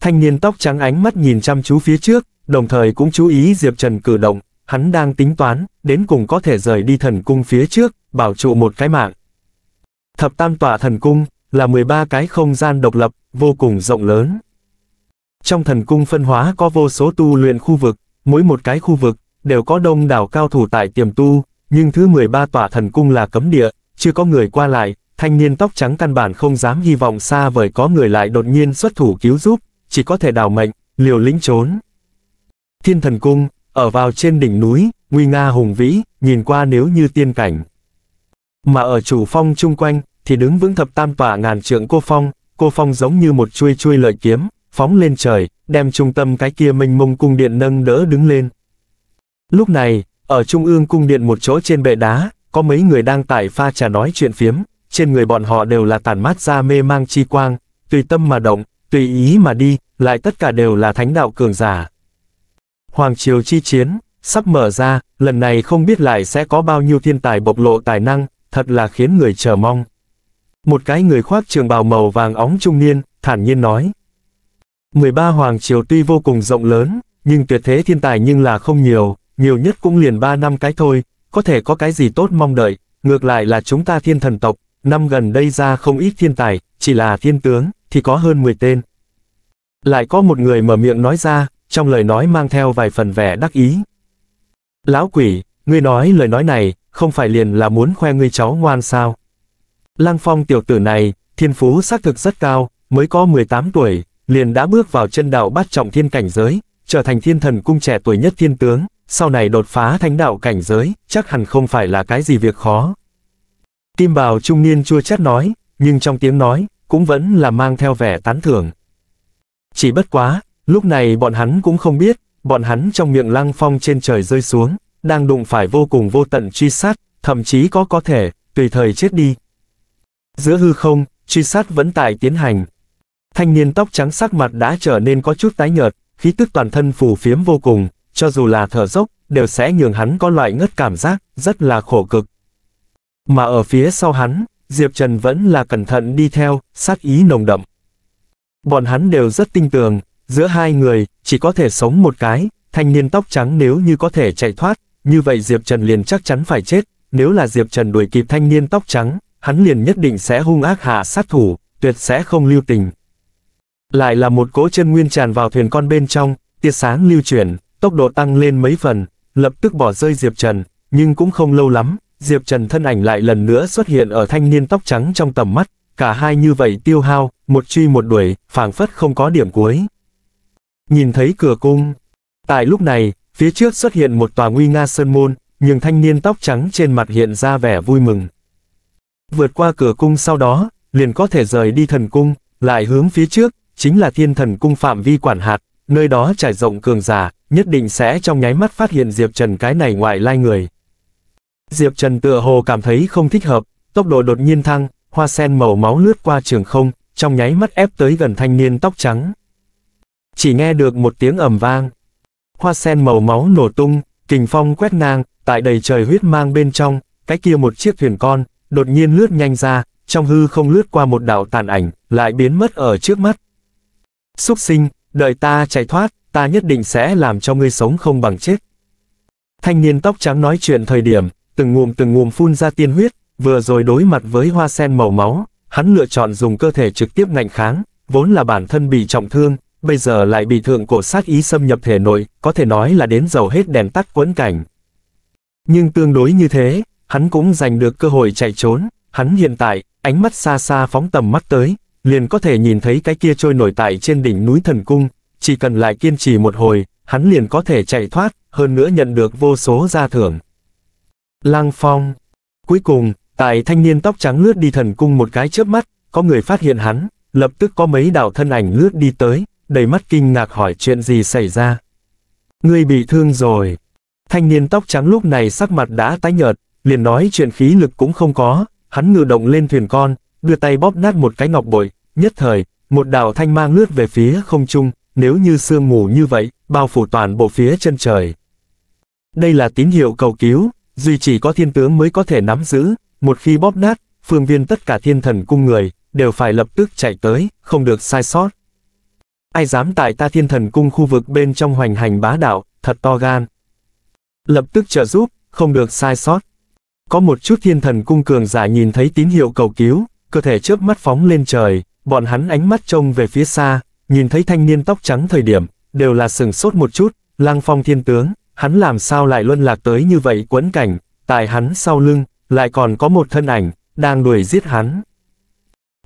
Thanh niên tóc trắng ánh mắt nhìn chăm chú phía trước, đồng thời cũng chú ý Diệp Trần cử động, hắn đang tính toán, đến cùng có thể rời đi thần cung phía trước, bảo trụ một cái mạng. Thập tam tỏa thần cung, là 13 cái không gian độc lập, vô cùng rộng lớn. Trong thần cung phân hóa có vô số tu luyện khu vực, mỗi một cái khu vực đều có đông đảo cao thủ tại tiềm tu, nhưng thứ 13 tòa thần cung là cấm địa, chưa có người qua lại, thanh niên tóc trắng căn bản không dám hy vọng xa vời có người lại đột nhiên xuất thủ cứu giúp, chỉ có thể đào mệnh, liều lĩnh trốn. Thiên thần cung, ở vào trên đỉnh núi, nguy nga hùng vĩ, nhìn qua nếu như tiên cảnh. Mà ở chủ phong chung quanh, thì đứng vững thập tam tỏa ngàn trượng cô phong, cô phong giống như một chuôi chuôi lợi kiếm, phóng lên trời, đem trung tâm cái kia mênh mông cung điện nâng đỡ đứng lên, Lúc này, ở trung ương cung điện một chỗ trên bệ đá, có mấy người đang tải pha trà nói chuyện phiếm, trên người bọn họ đều là tản mát ra mê mang chi quang, tùy tâm mà động, tùy ý mà đi, lại tất cả đều là thánh đạo cường giả. Hoàng Triều chi chiến, sắp mở ra, lần này không biết lại sẽ có bao nhiêu thiên tài bộc lộ tài năng, thật là khiến người chờ mong. Một cái người khoác trường bào màu vàng óng trung niên, thản nhiên nói. 13 Hoàng Triều tuy vô cùng rộng lớn, nhưng tuyệt thế thiên tài nhưng là không nhiều, nhiều nhất cũng liền ba năm cái thôi, có thể có cái gì tốt mong đợi, ngược lại là chúng ta thiên thần tộc, năm gần đây ra không ít thiên tài, chỉ là thiên tướng, thì có hơn 10 tên. Lại có một người mở miệng nói ra, trong lời nói mang theo vài phần vẻ đắc ý. Lão quỷ, ngươi nói lời nói này, không phải liền là muốn khoe ngươi cháu ngoan sao? Lăng phong tiểu tử này, thiên phú xác thực rất cao, mới có 18 tuổi, liền đã bước vào chân đạo bát trọng thiên cảnh giới, trở thành thiên thần cung trẻ tuổi nhất thiên tướng, sau này đột phá thánh đạo cảnh giới, chắc hẳn không phải là cái gì việc khó. Kim bào trung niên chua chát nói, nhưng trong tiếng nói, cũng vẫn là mang theo vẻ tán thưởng. Chỉ bất quá, lúc này bọn hắn cũng không biết, bọn hắn trong miệng lăng phong trên trời rơi xuống, đang đụng phải vô cùng vô tận truy sát, thậm chí có có thể, tùy thời chết đi. Giữa hư không, truy sát vẫn tại tiến hành. Thanh niên tóc trắng sắc mặt đã trở nên có chút tái nhợt, khí tức toàn thân phù phiếm vô cùng, cho dù là thở dốc, đều sẽ nhường hắn có loại ngất cảm giác, rất là khổ cực. Mà ở phía sau hắn, Diệp Trần vẫn là cẩn thận đi theo, sát ý nồng đậm. Bọn hắn đều rất tin tưởng giữa hai người, chỉ có thể sống một cái, thanh niên tóc trắng nếu như có thể chạy thoát, như vậy Diệp Trần liền chắc chắn phải chết, nếu là Diệp Trần đuổi kịp thanh niên tóc trắng, hắn liền nhất định sẽ hung ác hạ sát thủ, tuyệt sẽ không lưu tình. Lại là một cỗ chân nguyên tràn vào thuyền con bên trong, tia sáng lưu chuyển, tốc độ tăng lên mấy phần, lập tức bỏ rơi Diệp Trần, nhưng cũng không lâu lắm, Diệp Trần thân ảnh lại lần nữa xuất hiện ở thanh niên tóc trắng trong tầm mắt, cả hai như vậy tiêu hao, một truy một đuổi, phảng phất không có điểm cuối. Nhìn thấy cửa cung, tại lúc này, phía trước xuất hiện một tòa nguy nga sơn môn, nhưng thanh niên tóc trắng trên mặt hiện ra vẻ vui mừng. Vượt qua cửa cung sau đó, liền có thể rời đi thần cung, lại hướng phía trước, chính là thiên thần cung phạm vi quản hạt, nơi đó trải rộng cường giả, nhất định sẽ trong nháy mắt phát hiện Diệp Trần cái này ngoại lai người. Diệp Trần tựa hồ cảm thấy không thích hợp, tốc độ đột nhiên thăng, hoa sen màu máu lướt qua trường không, trong nháy mắt ép tới gần thanh niên tóc trắng. Chỉ nghe được một tiếng ầm vang. Hoa sen màu máu nổ tung, kình phong quét ngang, tại đầy trời huyết mang bên trong, cái kia một chiếc thuyền con, đột nhiên lướt nhanh ra, trong hư không lướt qua một đảo tàn ảnh, lại biến mất ở trước mắt. xuất sinh, Đợi ta chạy thoát, ta nhất định sẽ làm cho ngươi sống không bằng chết. Thanh niên tóc trắng nói chuyện thời điểm, từng ngụm từng ngụm phun ra tiên huyết, vừa rồi đối mặt với hoa sen màu máu, hắn lựa chọn dùng cơ thể trực tiếp ngạnh kháng, vốn là bản thân bị trọng thương, bây giờ lại bị thượng cổ sát ý xâm nhập thể nội, có thể nói là đến dầu hết đèn tắt quẫn cảnh. Nhưng tương đối như thế, hắn cũng giành được cơ hội chạy trốn, hắn hiện tại, ánh mắt xa xa phóng tầm mắt tới, liền có thể nhìn thấy cái kia trôi nổi tại trên đỉnh núi thần cung, chỉ cần lại kiên trì một hồi, hắn liền có thể chạy thoát, hơn nữa nhận được vô số gia thưởng. Lang Phong Cuối cùng, tại thanh niên tóc trắng lướt đi thần cung một cái chớp mắt, có người phát hiện hắn, lập tức có mấy đạo thân ảnh lướt đi tới, đầy mắt kinh ngạc hỏi chuyện gì xảy ra. người bị thương rồi. Thanh niên tóc trắng lúc này sắc mặt đã tái nhợt, liền nói chuyện khí lực cũng không có, hắn ngự động lên thuyền con, đưa tay bóp nát một cái ngọc bội, nhất thời, một đạo thanh mang lướt về phía không trung, nếu như sương mù như vậy, bao phủ toàn bộ phía chân trời. Đây là tín hiệu cầu cứu, duy chỉ có thiên tướng mới có thể nắm giữ, một khi bóp nát, phương viên tất cả thiên thần cung người, đều phải lập tức chạy tới, không được sai sót. Ai dám tại ta thiên thần cung khu vực bên trong hoành hành bá đạo, thật to gan. Lập tức trợ giúp, không được sai sót. Có một chút thiên thần cung cường giả nhìn thấy tín hiệu cầu cứu, cơ thể chớp mắt phóng lên trời, bọn hắn ánh mắt trông về phía xa, nhìn thấy thanh niên tóc trắng thời điểm, đều là sừng sốt một chút, lang phong thiên tướng, hắn làm sao lại luân lạc tới như vậy quấn cảnh, tại hắn sau lưng, lại còn có một thân ảnh, đang đuổi giết hắn.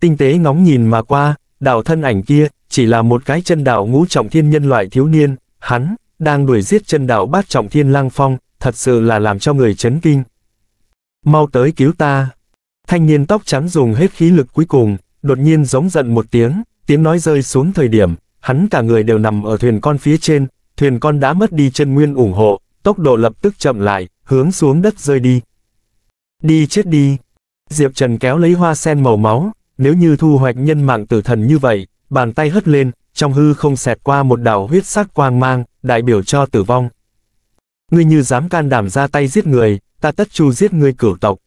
Tinh tế ngóng nhìn mà qua, đạo thân ảnh kia, chỉ là một cái chân đạo ngũ trọng thiên nhân loại thiếu niên, hắn, đang đuổi giết chân đạo bát trọng thiên lang phong, thật sự là làm cho người chấn kinh. Mau tới cứu ta! Thanh niên tóc trắng dùng hết khí lực cuối cùng, đột nhiên giống giận một tiếng, tiếng nói rơi xuống thời điểm, hắn cả người đều nằm ở thuyền con phía trên, thuyền con đã mất đi chân nguyên ủng hộ, tốc độ lập tức chậm lại, hướng xuống đất rơi đi. Đi chết đi. Diệp Trần kéo lấy hoa sen màu máu, nếu như thu hoạch nhân mạng tử thần như vậy, bàn tay hất lên, trong hư không xẹt qua một đảo huyết sắc quang mang, đại biểu cho tử vong. Ngươi như dám can đảm ra tay giết người, ta tất chu giết ngươi cửu tộc.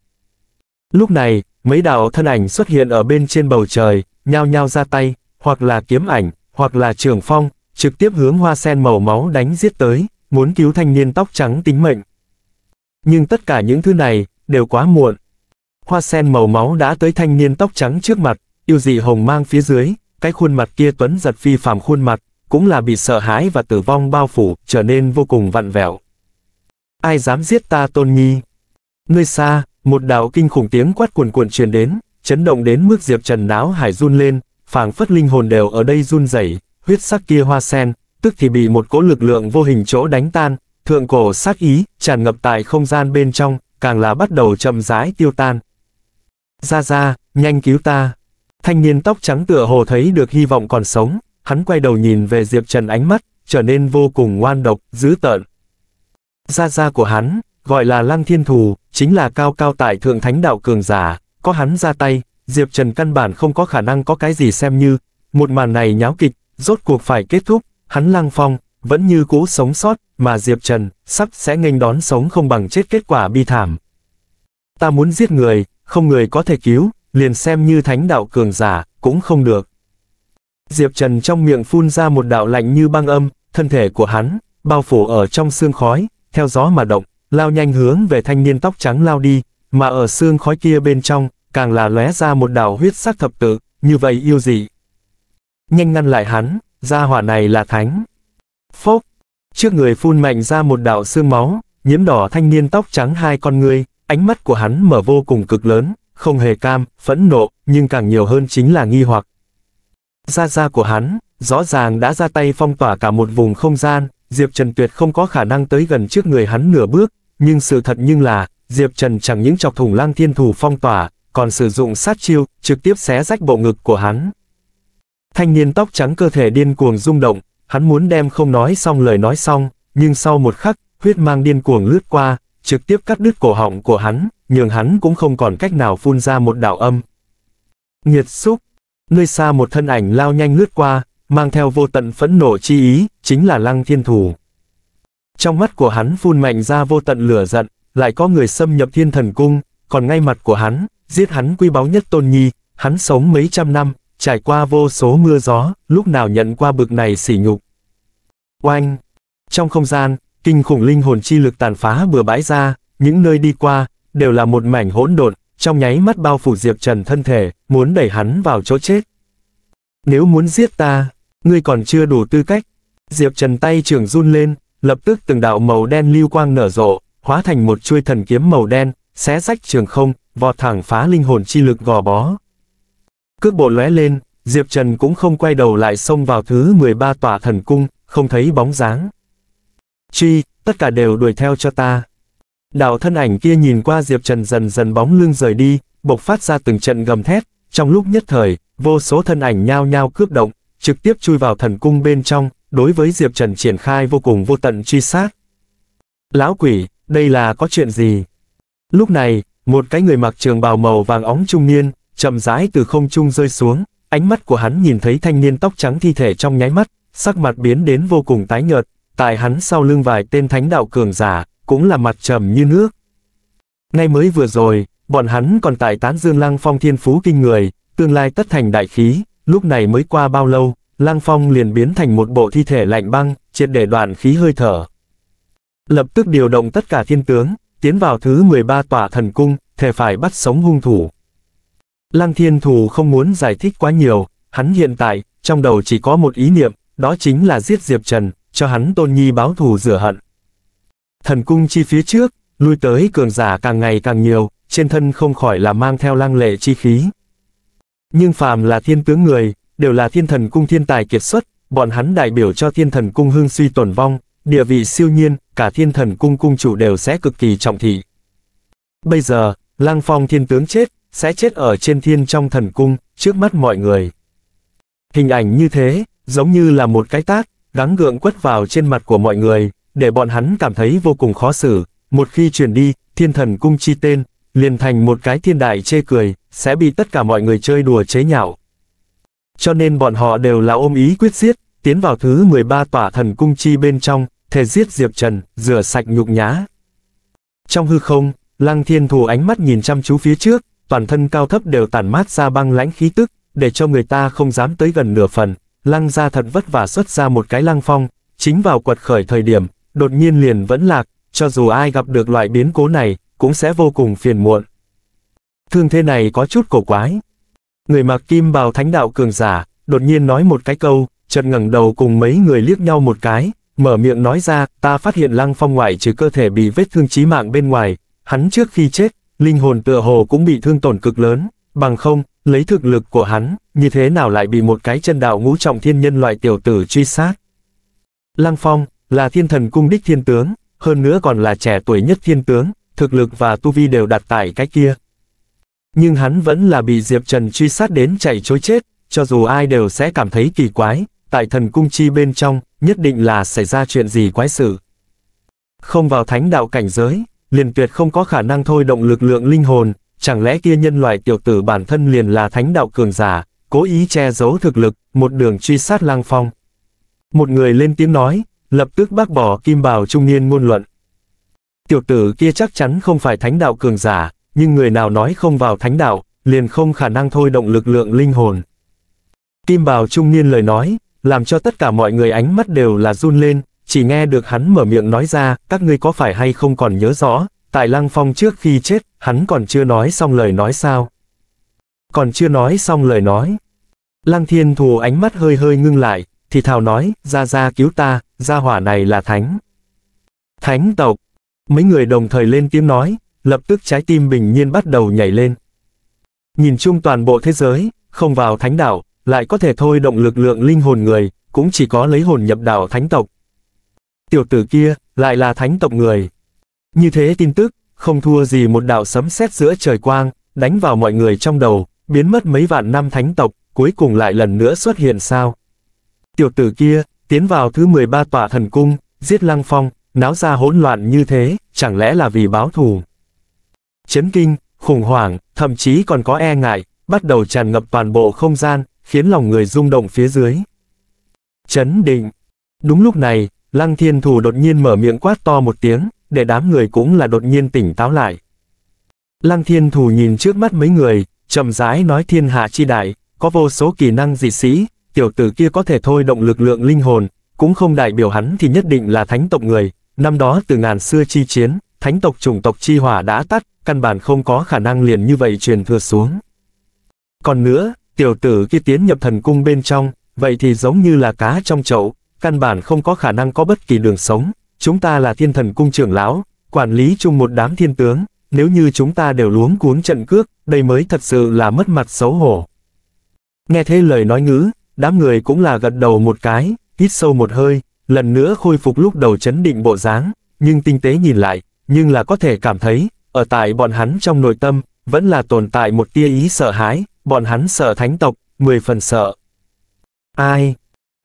Lúc này, mấy đạo thân ảnh xuất hiện ở bên trên bầu trời, nhao nhao ra tay, hoặc là kiếm ảnh, hoặc là trường phong, trực tiếp hướng hoa sen màu máu đánh giết tới, muốn cứu thanh niên tóc trắng tính mệnh. Nhưng tất cả những thứ này, đều quá muộn. Hoa sen màu máu đã tới thanh niên tóc trắng trước mặt, yêu dị hồng mang phía dưới, cái khuôn mặt kia tuấn giật phi phàm khuôn mặt, cũng là bị sợ hãi và tử vong bao phủ, trở nên vô cùng vặn vẹo. Ai dám giết ta tôn nhi? ngươi xa, một đạo kinh khủng tiếng quát cuồn cuộn truyền đến, chấn động đến mức Diệp Trần náo hải run lên, phảng phất linh hồn đều ở đây run rẩy, huyết sắc kia hoa sen, tức thì bị một cỗ lực lượng vô hình chỗ đánh tan, thượng cổ sát ý, tràn ngập tại không gian bên trong, càng là bắt đầu chậm rãi tiêu tan. Ra ra, nhanh cứu ta. Thanh niên tóc trắng tựa hồ thấy được hy vọng còn sống, hắn quay đầu nhìn về Diệp Trần ánh mắt, trở nên vô cùng ngoan độc, dữ tợn. Ra ra của hắn, gọi là Lăng Thiên Thù, chính là cao cao tại Thượng Thánh Đạo Cường Giả, có hắn ra tay, Diệp Trần căn bản không có khả năng có cái gì xem như, một màn này nháo kịch, rốt cuộc phải kết thúc, hắn Lăng Phong, vẫn như cố sống sót, mà Diệp Trần, sắp sẽ nghênh đón sống không bằng chết kết quả bi thảm. Ta muốn giết người, không người có thể cứu, liền xem như Thánh Đạo Cường Giả, cũng không được. Diệp Trần trong miệng phun ra một đạo lạnh như băng âm, thân thể của hắn, bao phủ ở trong xương khói, theo gió mà động lao nhanh hướng về thanh niên tóc trắng lao đi, mà ở xương khói kia bên trong, càng là lóe ra một đảo huyết sắc thập tự, như vậy yêu dị. Nhanh ngăn lại hắn, gia hỏa này là thánh. Phốc, trước người phun mạnh ra một đảo xương máu, nhiễm đỏ thanh niên tóc trắng hai con người, ánh mắt của hắn mở vô cùng cực lớn, không hề cam, phẫn nộ, nhưng càng nhiều hơn chính là nghi hoặc. Gia gia của hắn, rõ ràng đã ra tay phong tỏa cả một vùng không gian, Diệp Trần Tuyệt không có khả năng tới gần trước người hắn nửa bước, nhưng sự thật nhưng là, Diệp Trần chẳng những chọc thủng lang thiên thủ phong tỏa, còn sử dụng sát chiêu, trực tiếp xé rách bộ ngực của hắn. Thanh niên tóc trắng cơ thể điên cuồng rung động, hắn muốn đem không nói xong lời nói xong, nhưng sau một khắc, huyết mang điên cuồng lướt qua, trực tiếp cắt đứt cổ họng của hắn, nhường hắn cũng không còn cách nào phun ra một đạo âm. Nghiệt xúc, nơi xa một thân ảnh lao nhanh lướt qua, mang theo vô tận phẫn nộ chi ý, chính là lăng thiên thủ. Trong mắt của hắn phun mạnh ra vô tận lửa giận, lại có người xâm nhập thiên thần cung, còn ngay mặt của hắn, giết hắn quy báu nhất tôn nhi, hắn sống mấy trăm năm, trải qua vô số mưa gió, lúc nào nhận qua bực này sỉ nhục. Oanh! Trong không gian, kinh khủng linh hồn chi lực tàn phá bừa bãi ra, những nơi đi qua, đều là một mảnh hỗn độn, trong nháy mắt bao phủ Diệp Trần thân thể, muốn đẩy hắn vào chỗ chết. Nếu muốn giết ta, ngươi còn chưa đủ tư cách. Diệp Trần tay trường run lên, lập tức từng đạo màu đen lưu quang nở rộ, hóa thành một chuôi thần kiếm màu đen, xé rách trường không, vọt thẳng phá linh hồn chi lực gò bó. Cước bộ lóe lên, Diệp Trần cũng không quay đầu lại xông vào thứ 13 tòa thần cung, không thấy bóng dáng. Truy, tất cả đều đuổi theo cho ta. Đạo thân ảnh kia nhìn qua Diệp Trần dần dần bóng lưng rời đi, bộc phát ra từng trận gầm thét, trong lúc nhất thời, vô số thân ảnh nhao nhao cướp động, trực tiếp chui vào thần cung bên trong, đối với Diệp Trần triển khai vô cùng vô tận truy sát. Lão quỷ, đây là có chuyện gì? Lúc này, một cái người mặc trường bào màu vàng óng trung niên, chậm rãi từ không trung rơi xuống, ánh mắt của hắn nhìn thấy thanh niên tóc trắng thi thể trong nháy mắt, sắc mặt biến đến vô cùng tái nhợt, tại hắn sau lưng vài tên thánh đạo cường giả, cũng là mặt trầm như nước. Ngay mới vừa rồi, bọn hắn còn tại tán dương lăng phong thiên phú kinh người, tương lai tất thành đại khí, lúc này mới qua bao lâu, Lang Phong liền biến thành một bộ thi thể lạnh băng, triệt để đoạn khí hơi thở. Lập tức điều động tất cả thiên tướng, tiến vào thứ 13 tòa thần cung, thề phải bắt sống hung thủ. Lăng thiên Thủ không muốn giải thích quá nhiều, hắn hiện tại, trong đầu chỉ có một ý niệm, đó chính là giết Diệp Trần, cho hắn tôn nhi báo thù rửa hận. Thần cung chi phía trước, lui tới cường giả càng ngày càng nhiều, trên thân không khỏi là mang theo lang lệ chi khí. Nhưng phàm là thiên tướng người, đều là thiên thần cung thiên tài kiệt xuất, bọn hắn đại biểu cho thiên thần cung hương suy tồn vong, địa vị siêu nhiên, cả thiên thần cung cung chủ đều sẽ cực kỳ trọng thị. Bây giờ, lang phong thiên tướng chết, sẽ chết ở trên thiên trong thần cung, trước mắt mọi người. Hình ảnh như thế, giống như là một cái tác, gắng gượng quất vào trên mặt của mọi người, để bọn hắn cảm thấy vô cùng khó xử. Một khi truyền đi, thiên thần cung chi tên, liền thành một cái thiên đại chê cười, sẽ bị tất cả mọi người chơi đùa chế nhạo cho nên bọn họ đều là ôm ý quyết giết, tiến vào thứ 13 tỏa thần cung chi bên trong, thề giết Diệp Trần, rửa sạch nhục nhá. Trong hư không, Lăng Thiên Thù ánh mắt nhìn chăm chú phía trước, toàn thân cao thấp đều tản mát ra băng lãnh khí tức, để cho người ta không dám tới gần nửa phần. Lăng ra thật vất vả xuất ra một cái lăng phong, chính vào quật khởi thời điểm, đột nhiên liền vẫn lạc, cho dù ai gặp được loại biến cố này, cũng sẽ vô cùng phiền muộn. Thương thế này có chút cổ quái, người mặc kim bào thánh đạo cường giả, đột nhiên nói một cái câu, chợt ngẩng đầu cùng mấy người liếc nhau một cái, mở miệng nói ra, ta phát hiện lăng phong ngoại trừ cơ thể bị vết thương chí mạng bên ngoài, hắn trước khi chết, linh hồn tựa hồ cũng bị thương tổn cực lớn, bằng không, lấy thực lực của hắn, như thế nào lại bị một cái chân đạo ngũ trọng thiên nhân loại tiểu tử truy sát. Lăng phong, là thiên thần cung đích thiên tướng, hơn nữa còn là trẻ tuổi nhất thiên tướng, thực lực và tu vi đều đặt tại cái kia, nhưng hắn vẫn là bị Diệp Trần truy sát đến chạy chối chết, cho dù ai đều sẽ cảm thấy kỳ quái, tại thần cung chi bên trong, nhất định là xảy ra chuyện gì quái sự. Không vào thánh đạo cảnh giới, liền tuyệt không có khả năng thôi động lực lượng linh hồn, chẳng lẽ kia nhân loại tiểu tử bản thân liền là thánh đạo cường giả, cố ý che giấu thực lực, một đường truy sát lang phong. Một người lên tiếng nói, lập tức bác bỏ kim bào trung niên ngôn luận. Tiểu tử kia chắc chắn không phải thánh đạo cường giả, nhưng người nào nói không vào thánh đạo, liền không khả năng thôi động lực lượng linh hồn. Kim bào trung niên lời nói, làm cho tất cả mọi người ánh mắt đều là run lên, chỉ nghe được hắn mở miệng nói ra, các ngươi có phải hay không còn nhớ rõ, tại Lăng Phong trước khi chết, hắn còn chưa nói xong lời nói sao? Còn chưa nói xong lời nói. Lăng Thiên Thù ánh mắt hơi hơi ngưng lại, thì thào nói, ra ra cứu ta, gia hỏa này là thánh. Thánh tộc. Mấy người đồng thời lên tiếng nói, lập tức trái tim bình nhiên bắt đầu nhảy lên. Nhìn chung toàn bộ thế giới, không vào thánh đảo, lại có thể thôi động lực lượng linh hồn người, cũng chỉ có lấy hồn nhập đảo thánh tộc. Tiểu tử kia, lại là thánh tộc người. Như thế tin tức, không thua gì một đạo sấm sét giữa trời quang, đánh vào mọi người trong đầu, biến mất mấy vạn năm thánh tộc, cuối cùng lại lần nữa xuất hiện sao. Tiểu tử kia, tiến vào thứ 13 tòa thần cung, giết lăng phong, náo ra hỗn loạn như thế, chẳng lẽ là vì báo thù chấn kinh, khủng hoảng, thậm chí còn có e ngại, bắt đầu tràn ngập toàn bộ không gian, khiến lòng người rung động phía dưới. Chấn định. Đúng lúc này, Lăng Thiên thủ đột nhiên mở miệng quát to một tiếng, để đám người cũng là đột nhiên tỉnh táo lại. Lăng Thiên thủ nhìn trước mắt mấy người, chậm rãi nói thiên hạ chi đại, có vô số kỳ năng dị sĩ, tiểu tử kia có thể thôi động lực lượng linh hồn, cũng không đại biểu hắn thì nhất định là thánh tộc người, năm đó từ ngàn xưa chi chiến, thánh tộc chủng tộc chi hỏa đã tắt, căn bản không có khả năng liền như vậy truyền thừa xuống. Còn nữa, tiểu tử kia tiến nhập thần cung bên trong, vậy thì giống như là cá trong chậu, căn bản không có khả năng có bất kỳ đường sống. Chúng ta là thiên thần cung trưởng lão, quản lý chung một đám thiên tướng, nếu như chúng ta đều luống cuốn trận cước, đây mới thật sự là mất mặt xấu hổ. Nghe thế lời nói ngữ, đám người cũng là gật đầu một cái, hít sâu một hơi, lần nữa khôi phục lúc đầu chấn định bộ dáng, nhưng tinh tế nhìn lại, nhưng là có thể cảm thấy, ở tại bọn hắn trong nội tâm, vẫn là tồn tại một tia ý sợ hãi, bọn hắn sợ thánh tộc, mười phần sợ. Ai?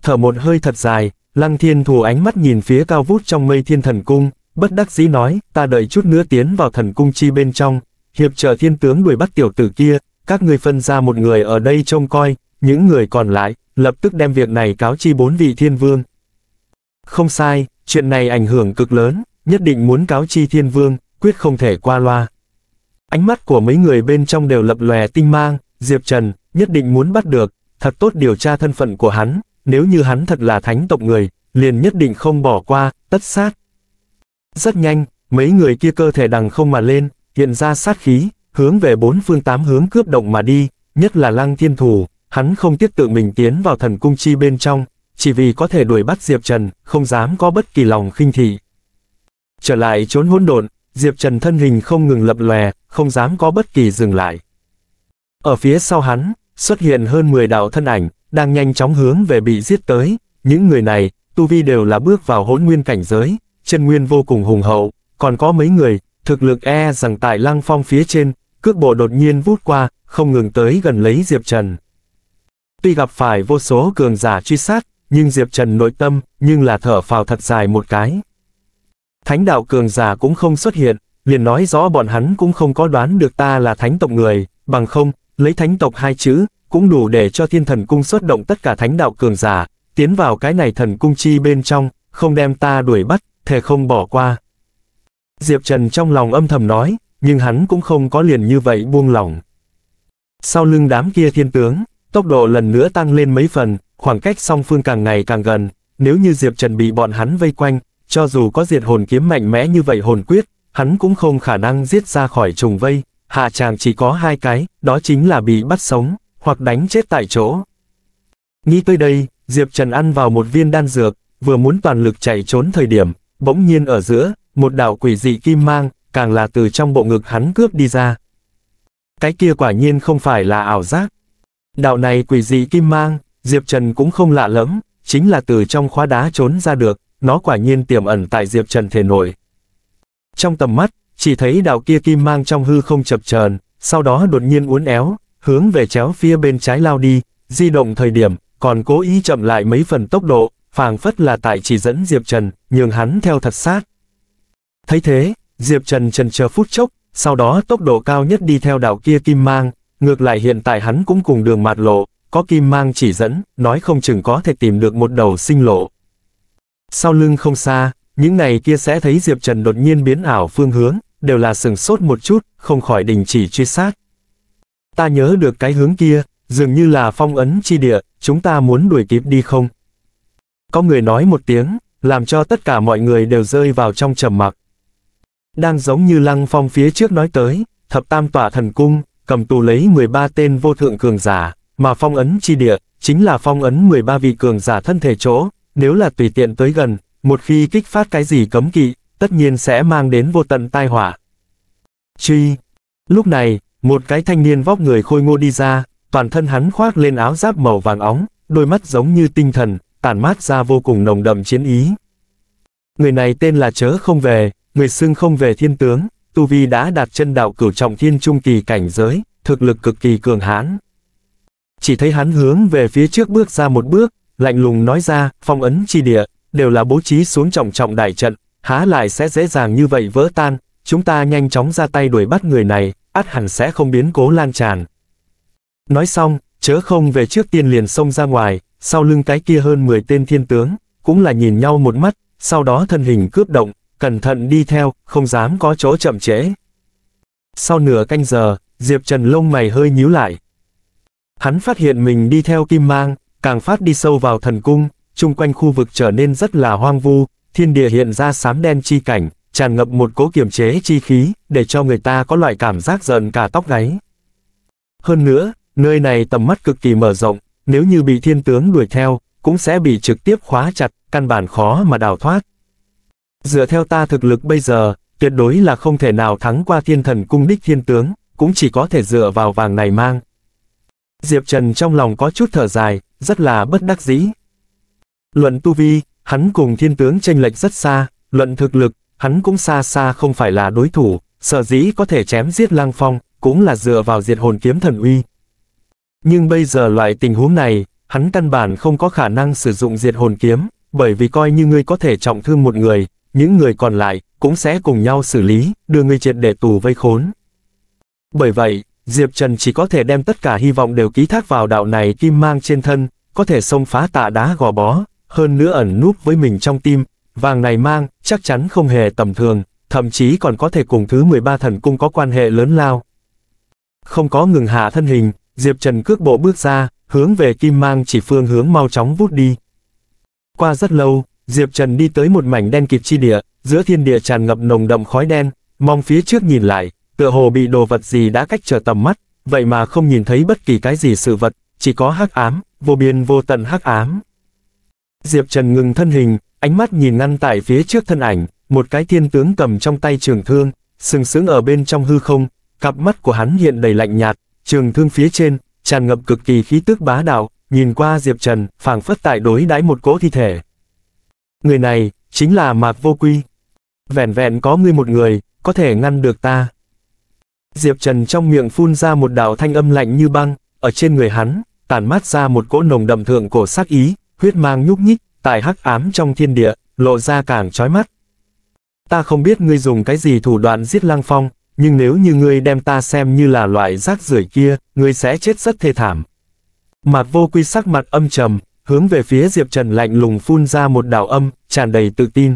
Thở một hơi thật dài, lăng thiên thù ánh mắt nhìn phía cao vút trong mây thiên thần cung, bất đắc dĩ nói, ta đợi chút nữa tiến vào thần cung chi bên trong, hiệp trợ thiên tướng đuổi bắt tiểu tử kia, các người phân ra một người ở đây trông coi, những người còn lại, lập tức đem việc này cáo chi bốn vị thiên vương. Không sai, chuyện này ảnh hưởng cực lớn, nhất định muốn cáo chi thiên vương, quyết không thể qua loa. Ánh mắt của mấy người bên trong đều lập lòe tinh mang, Diệp Trần, nhất định muốn bắt được, thật tốt điều tra thân phận của hắn, nếu như hắn thật là thánh tộc người, liền nhất định không bỏ qua, tất sát. Rất nhanh, mấy người kia cơ thể đằng không mà lên, hiện ra sát khí, hướng về bốn phương tám hướng cướp động mà đi, nhất là lăng thiên thủ, hắn không tiếc tự mình tiến vào thần cung chi bên trong, chỉ vì có thể đuổi bắt Diệp Trần, không dám có bất kỳ lòng khinh thị. Trở lại trốn hỗn độn, Diệp Trần thân hình không ngừng lập lòe, không dám có bất kỳ dừng lại. Ở phía sau hắn, xuất hiện hơn 10 đạo thân ảnh, đang nhanh chóng hướng về bị giết tới. Những người này, tu vi đều là bước vào hỗn nguyên cảnh giới, chân nguyên vô cùng hùng hậu, còn có mấy người, thực lực e rằng tại lăng phong phía trên, cước bộ đột nhiên vút qua, không ngừng tới gần lấy Diệp Trần. Tuy gặp phải vô số cường giả truy sát, nhưng Diệp Trần nội tâm, nhưng là thở phào thật dài một cái thánh đạo cường giả cũng không xuất hiện, liền nói rõ bọn hắn cũng không có đoán được ta là thánh tộc người, bằng không, lấy thánh tộc hai chữ, cũng đủ để cho thiên thần cung xuất động tất cả thánh đạo cường giả, tiến vào cái này thần cung chi bên trong, không đem ta đuổi bắt, thề không bỏ qua. Diệp Trần trong lòng âm thầm nói, nhưng hắn cũng không có liền như vậy buông lỏng. Sau lưng đám kia thiên tướng, tốc độ lần nữa tăng lên mấy phần, khoảng cách song phương càng ngày càng gần, nếu như Diệp Trần bị bọn hắn vây quanh, cho dù có diệt hồn kiếm mạnh mẽ như vậy hồn quyết, hắn cũng không khả năng giết ra khỏi trùng vây, hạ chàng chỉ có hai cái, đó chính là bị bắt sống, hoặc đánh chết tại chỗ. Nghĩ tới đây, Diệp Trần ăn vào một viên đan dược, vừa muốn toàn lực chạy trốn thời điểm, bỗng nhiên ở giữa, một đạo quỷ dị kim mang, càng là từ trong bộ ngực hắn cướp đi ra. Cái kia quả nhiên không phải là ảo giác. Đạo này quỷ dị kim mang, Diệp Trần cũng không lạ lẫm, chính là từ trong khóa đá trốn ra được, nó quả nhiên tiềm ẩn tại Diệp Trần thể nội Trong tầm mắt, chỉ thấy đạo kia kim mang trong hư không chập chờn, sau đó đột nhiên uốn éo, hướng về chéo phía bên trái lao đi, di động thời điểm, còn cố ý chậm lại mấy phần tốc độ, phảng phất là tại chỉ dẫn Diệp Trần, nhường hắn theo thật sát. Thấy thế, Diệp Trần trần chờ phút chốc, sau đó tốc độ cao nhất đi theo đạo kia kim mang, ngược lại hiện tại hắn cũng cùng đường mạt lộ, có kim mang chỉ dẫn, nói không chừng có thể tìm được một đầu sinh lộ. Sau lưng không xa, những này kia sẽ thấy Diệp Trần đột nhiên biến ảo phương hướng, đều là sừng sốt một chút, không khỏi đình chỉ truy sát. Ta nhớ được cái hướng kia, dường như là phong ấn chi địa, chúng ta muốn đuổi kịp đi không? Có người nói một tiếng, làm cho tất cả mọi người đều rơi vào trong trầm mặc. Đang giống như lăng phong phía trước nói tới, thập tam tỏa thần cung, cầm tù lấy 13 tên vô thượng cường giả, mà phong ấn chi địa, chính là phong ấn 13 vị cường giả thân thể chỗ, nếu là tùy tiện tới gần, một khi kích phát cái gì cấm kỵ, tất nhiên sẽ mang đến vô tận tai họa. Truy. Lúc này, một cái thanh niên vóc người khôi ngô đi ra, toàn thân hắn khoác lên áo giáp màu vàng óng, đôi mắt giống như tinh thần, tản mát ra vô cùng nồng đậm chiến ý. Người này tên là Chớ Không Về, người xưng không về thiên tướng, Tu Vi đã đạt chân đạo cửu trọng thiên trung kỳ cảnh giới, thực lực cực kỳ cường hãn. Chỉ thấy hắn hướng về phía trước bước ra một bước, lạnh lùng nói ra, phong ấn chi địa, đều là bố trí xuống trọng trọng đại trận, há lại sẽ dễ dàng như vậy vỡ tan, chúng ta nhanh chóng ra tay đuổi bắt người này, át hẳn sẽ không biến cố lan tràn. Nói xong, chớ không về trước tiên liền xông ra ngoài, sau lưng cái kia hơn 10 tên thiên tướng, cũng là nhìn nhau một mắt, sau đó thân hình cướp động, cẩn thận đi theo, không dám có chỗ chậm trễ. Sau nửa canh giờ, Diệp Trần lông mày hơi nhíu lại. Hắn phát hiện mình đi theo kim mang, càng phát đi sâu vào thần cung, chung quanh khu vực trở nên rất là hoang vu, thiên địa hiện ra sám đen chi cảnh, tràn ngập một cố kiểm chế chi khí, để cho người ta có loại cảm giác giận cả tóc gáy. Hơn nữa, nơi này tầm mắt cực kỳ mở rộng, nếu như bị thiên tướng đuổi theo, cũng sẽ bị trực tiếp khóa chặt, căn bản khó mà đào thoát. Dựa theo ta thực lực bây giờ, tuyệt đối là không thể nào thắng qua thiên thần cung đích thiên tướng, cũng chỉ có thể dựa vào vàng này mang, Diệp Trần trong lòng có chút thở dài, rất là bất đắc dĩ. Luận tu vi, hắn cùng thiên tướng tranh lệch rất xa, luận thực lực, hắn cũng xa xa không phải là đối thủ, sở dĩ có thể chém giết lang phong, cũng là dựa vào diệt hồn kiếm thần uy. Nhưng bây giờ loại tình huống này, hắn căn bản không có khả năng sử dụng diệt hồn kiếm, bởi vì coi như ngươi có thể trọng thương một người, những người còn lại cũng sẽ cùng nhau xử lý, đưa ngươi triệt để tù vây khốn. Bởi vậy, Diệp Trần chỉ có thể đem tất cả hy vọng đều ký thác vào đạo này kim mang trên thân, có thể xông phá tạ đá gò bó, hơn nữa ẩn núp với mình trong tim, vàng này mang, chắc chắn không hề tầm thường, thậm chí còn có thể cùng thứ 13 thần cung có quan hệ lớn lao. Không có ngừng hạ thân hình, Diệp Trần cước bộ bước ra, hướng về kim mang chỉ phương hướng mau chóng vút đi. Qua rất lâu, Diệp Trần đi tới một mảnh đen kịt chi địa, giữa thiên địa tràn ngập nồng đậm khói đen, mong phía trước nhìn lại, tựa hồ bị đồ vật gì đã cách trở tầm mắt, vậy mà không nhìn thấy bất kỳ cái gì sự vật, chỉ có hắc ám, vô biên vô tận hắc ám. Diệp Trần ngừng thân hình, ánh mắt nhìn ngăn tại phía trước thân ảnh, một cái thiên tướng cầm trong tay trường thương, sừng sững ở bên trong hư không, cặp mắt của hắn hiện đầy lạnh nhạt, trường thương phía trên, tràn ngập cực kỳ khí tức bá đạo, nhìn qua Diệp Trần, phảng phất tại đối đãi một cỗ thi thể. Người này, chính là Mạc Vô Quy. Vẹn vẹn có ngươi một người, có thể ngăn được ta. Diệp Trần trong miệng phun ra một đạo thanh âm lạnh như băng, ở trên người hắn, tản mát ra một cỗ nồng đậm thượng cổ sát ý, huyết mang nhúc nhích, tại hắc ám trong thiên địa, lộ ra càng chói mắt. Ta không biết ngươi dùng cái gì thủ đoạn giết Lang Phong, nhưng nếu như ngươi đem ta xem như là loại rác rưởi kia, ngươi sẽ chết rất thê thảm. Mạc Vô Quy sắc mặt âm trầm, hướng về phía Diệp Trần lạnh lùng phun ra một đạo âm, tràn đầy tự tin.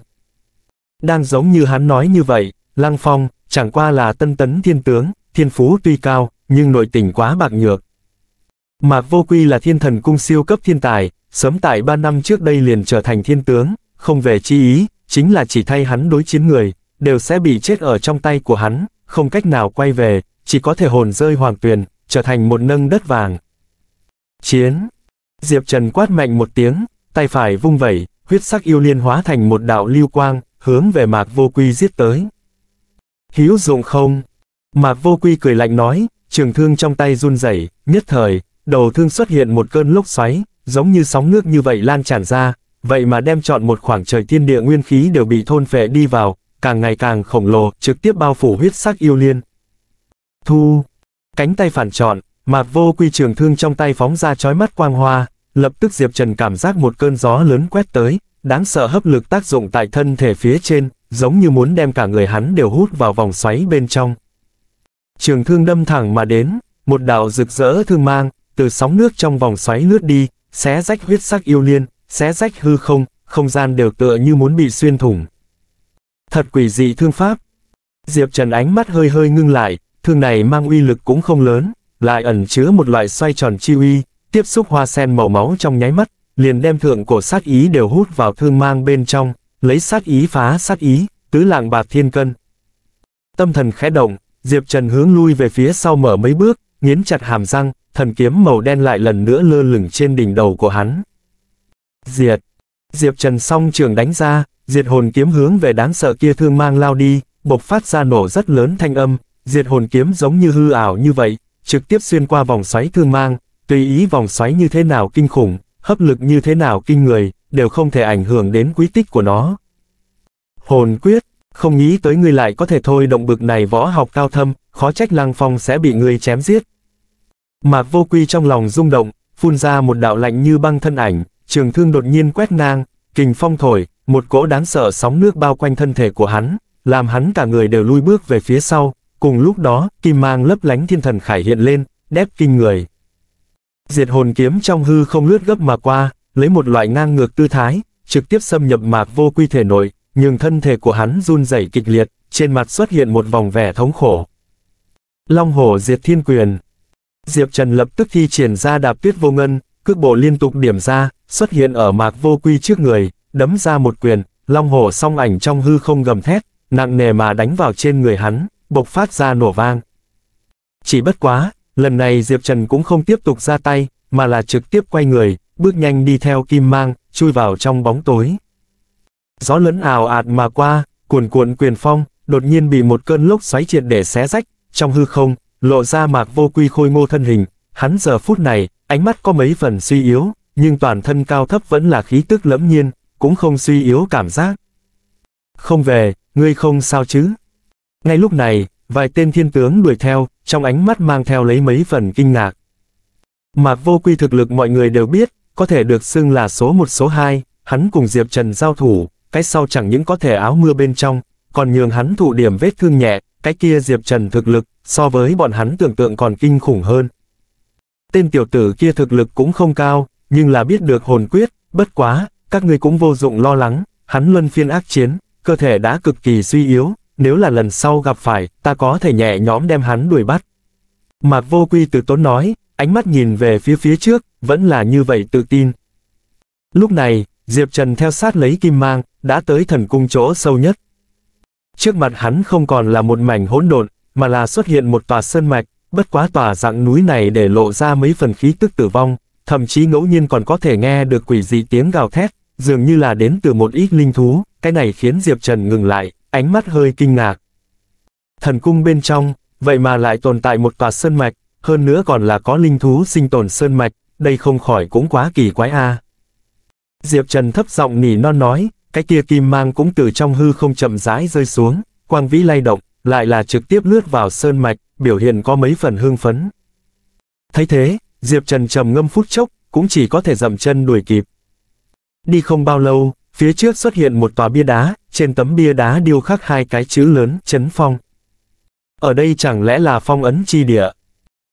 Đang giống như hắn nói như vậy, Lang Phong, chẳng qua là tân tấn thiên tướng, thiên phú tuy cao, nhưng nội tình quá bạc nhược. Mạc Vô Quy là thiên thần cung siêu cấp thiên tài, sớm tại ba năm trước đây liền trở thành thiên tướng, không về chi ý, chính là chỉ thay hắn đối chiến người, đều sẽ bị chết ở trong tay của hắn, không cách nào quay về, chỉ có thể hồn rơi hoàng tuyền, trở thành một nâng đất vàng. Chiến Diệp Trần quát mạnh một tiếng, tay phải vung vẩy, huyết sắc yêu liên hóa thành một đạo lưu quang, hướng về Mạc Vô Quy giết tới hữu dụng không? Mạc Vô Quy cười lạnh nói, trường thương trong tay run rẩy, nhất thời, đầu thương xuất hiện một cơn lốc xoáy, giống như sóng nước như vậy lan tràn ra, vậy mà đem chọn một khoảng trời thiên địa nguyên khí đều bị thôn phệ đi vào, càng ngày càng khổng lồ, trực tiếp bao phủ huyết sắc yêu liên. Thu, cánh tay phản chọn, Mạc Vô Quy trường thương trong tay phóng ra chói mắt quang hoa, lập tức Diệp Trần cảm giác một cơn gió lớn quét tới, đáng sợ hấp lực tác dụng tại thân thể phía trên, giống như muốn đem cả người hắn đều hút vào vòng xoáy bên trong. Trường thương đâm thẳng mà đến, một đạo rực rỡ thương mang, từ sóng nước trong vòng xoáy lướt đi, xé rách huyết sắc yêu liên, xé rách hư không, không gian đều tựa như muốn bị xuyên thủng. Thật quỷ dị thương pháp. Diệp Trần ánh mắt hơi hơi ngưng lại, thương này mang uy lực cũng không lớn, lại ẩn chứa một loại xoay tròn chi uy, tiếp xúc hoa sen màu máu trong nháy mắt, liền đem thượng cổ sát ý đều hút vào thương mang bên trong lấy sát ý phá sát ý, tứ lạng bạc thiên cân. Tâm thần khẽ động, Diệp Trần hướng lui về phía sau mở mấy bước, nghiến chặt hàm răng, thần kiếm màu đen lại lần nữa lơ lửng trên đỉnh đầu của hắn. Diệt! Diệp Trần song trường đánh ra, diệt hồn kiếm hướng về đáng sợ kia thương mang lao đi, bộc phát ra nổ rất lớn thanh âm, diệt hồn kiếm giống như hư ảo như vậy, trực tiếp xuyên qua vòng xoáy thương mang, tùy ý vòng xoáy như thế nào kinh khủng, hấp lực như thế nào kinh người, đều không thể ảnh hưởng đến quý tích của nó. Hồn quyết, không nghĩ tới ngươi lại có thể thôi động bực này võ học cao thâm, khó trách Lăng Phong sẽ bị ngươi chém giết. Mạc Vô Quy trong lòng rung động, phun ra một đạo lạnh như băng thân ảnh, trường thương đột nhiên quét ngang, kình phong thổi, một cỗ đáng sợ sóng nước bao quanh thân thể của hắn, làm hắn cả người đều lui bước về phía sau, cùng lúc đó, kim mang lấp lánh thiên thần khải hiện lên, đép kinh người. Diệt hồn kiếm trong hư không lướt gấp mà qua, lấy một loại ngang ngược tư thái, trực tiếp xâm nhập mạc vô quy thể nội, nhưng thân thể của hắn run rẩy kịch liệt, trên mặt xuất hiện một vòng vẻ thống khổ. Long hổ diệt thiên quyền Diệp Trần lập tức thi triển ra đạp tuyết vô ngân, cước bộ liên tục điểm ra, xuất hiện ở mạc vô quy trước người, đấm ra một quyền, long hổ song ảnh trong hư không gầm thét, nặng nề mà đánh vào trên người hắn, bộc phát ra nổ vang. Chỉ bất quá, lần này Diệp Trần cũng không tiếp tục ra tay, mà là trực tiếp quay người, bước nhanh đi theo kim mang, chui vào trong bóng tối. Gió lẫn ảo ạt mà qua, cuồn cuộn quyền phong, đột nhiên bị một cơn lốc xoáy triệt để xé rách, trong hư không, lộ ra mạc vô quy khôi ngô thân hình, hắn giờ phút này, ánh mắt có mấy phần suy yếu, nhưng toàn thân cao thấp vẫn là khí tức lẫm nhiên, cũng không suy yếu cảm giác. Không về, ngươi không sao chứ? Ngay lúc này, vài tên thiên tướng đuổi theo, trong ánh mắt mang theo lấy mấy phần kinh ngạc. Mạc vô quy thực lực mọi người đều biết, có thể được xưng là số một số hai, hắn cùng Diệp Trần giao thủ, cái sau chẳng những có thể áo mưa bên trong, còn nhường hắn thụ điểm vết thương nhẹ, cái kia Diệp Trần thực lực, so với bọn hắn tưởng tượng còn kinh khủng hơn. Tên tiểu tử kia thực lực cũng không cao, nhưng là biết được hồn quyết, bất quá, các ngươi cũng vô dụng lo lắng, hắn luân phiên ác chiến, cơ thể đã cực kỳ suy yếu, nếu là lần sau gặp phải, ta có thể nhẹ nhõm đem hắn đuổi bắt. Mạc Vô Quy từ tốn nói, ánh mắt nhìn về phía phía trước, vẫn là như vậy tự tin. Lúc này, Diệp Trần theo sát lấy kim mang, đã tới thần cung chỗ sâu nhất. Trước mặt hắn không còn là một mảnh hỗn độn, mà là xuất hiện một tòa sơn mạch, bất quá tòa dạng núi này để lộ ra mấy phần khí tức tử vong, thậm chí ngẫu nhiên còn có thể nghe được quỷ dị tiếng gào thét, dường như là đến từ một ít linh thú, cái này khiến Diệp Trần ngừng lại, ánh mắt hơi kinh ngạc. Thần cung bên trong, vậy mà lại tồn tại một tòa sơn mạch, hơn nữa còn là có linh thú sinh tồn sơn mạch, đây không khỏi cũng quá kỳ quái a. À. Diệp Trần thấp giọng nỉ non nói, cái kia kim mang cũng từ trong hư không chậm rãi rơi xuống, quang vĩ lay động, lại là trực tiếp lướt vào sơn mạch, biểu hiện có mấy phần hương phấn. Thấy thế, Diệp Trần trầm ngâm phút chốc, cũng chỉ có thể dậm chân đuổi kịp. Đi không bao lâu, phía trước xuất hiện một tòa bia đá, trên tấm bia đá điêu khắc hai cái chữ lớn, chấn phong. Ở đây chẳng lẽ là phong ấn chi địa?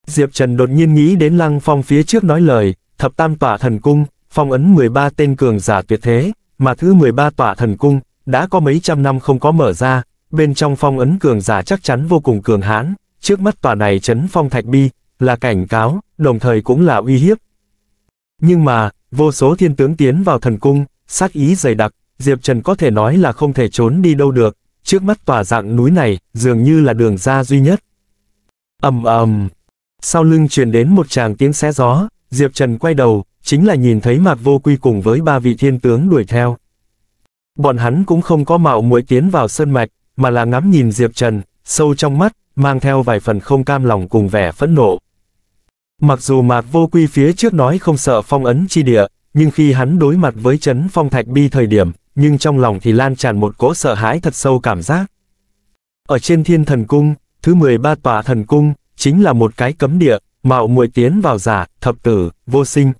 Diệp Trần đột nhiên nghĩ đến Lăng Phong phía trước nói lời, thập tam tỏa thần cung, phong ấn 13 tên cường giả tuyệt thế, mà thứ 13 tỏa thần cung, đã có mấy trăm năm không có mở ra, bên trong phong ấn cường giả chắc chắn vô cùng cường hãn, trước mắt tòa này chấn phong thạch bi, là cảnh cáo, đồng thời cũng là uy hiếp. Nhưng mà, vô số thiên tướng tiến vào thần cung, sát ý dày đặc, Diệp Trần có thể nói là không thể trốn đi đâu được, trước mắt tòa dạng núi này, dường như là đường ra duy nhất. ầm ầm sau lưng truyền đến một chàng tiếng xé gió, Diệp Trần quay đầu, chính là nhìn thấy Mạc Vô Quy cùng với ba vị thiên tướng đuổi theo. Bọn hắn cũng không có mạo muội tiến vào sơn mạch, mà là ngắm nhìn Diệp Trần, sâu trong mắt, mang theo vài phần không cam lòng cùng vẻ phẫn nộ. Mặc dù Mạc Vô Quy phía trước nói không sợ phong ấn chi địa, nhưng khi hắn đối mặt với chấn phong thạch bi thời điểm, nhưng trong lòng thì lan tràn một cỗ sợ hãi thật sâu cảm giác. Ở trên thiên thần cung, thứ 13 tòa thần cung, chính là một cái cấm địa, mạo muội tiến vào giả, thập tử, vô sinh.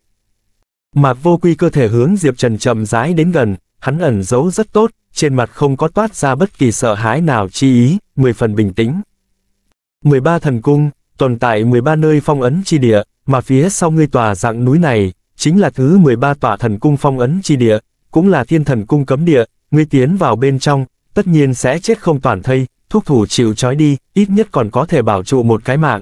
Mạc vô quy cơ thể hướng Diệp Trần chậm rãi đến gần, hắn ẩn giấu rất tốt, trên mặt không có toát ra bất kỳ sợ hãi nào chi ý, mười phần bình tĩnh. 13 thần cung, tồn tại 13 nơi phong ấn chi địa, mà phía sau ngươi tòa dạng núi này, chính là thứ 13 tòa thần cung phong ấn chi địa, cũng là thiên thần cung cấm địa, ngươi tiến vào bên trong, tất nhiên sẽ chết không toàn thây, thuốc thủ chịu trói đi, ít nhất còn có thể bảo trụ một cái mạng.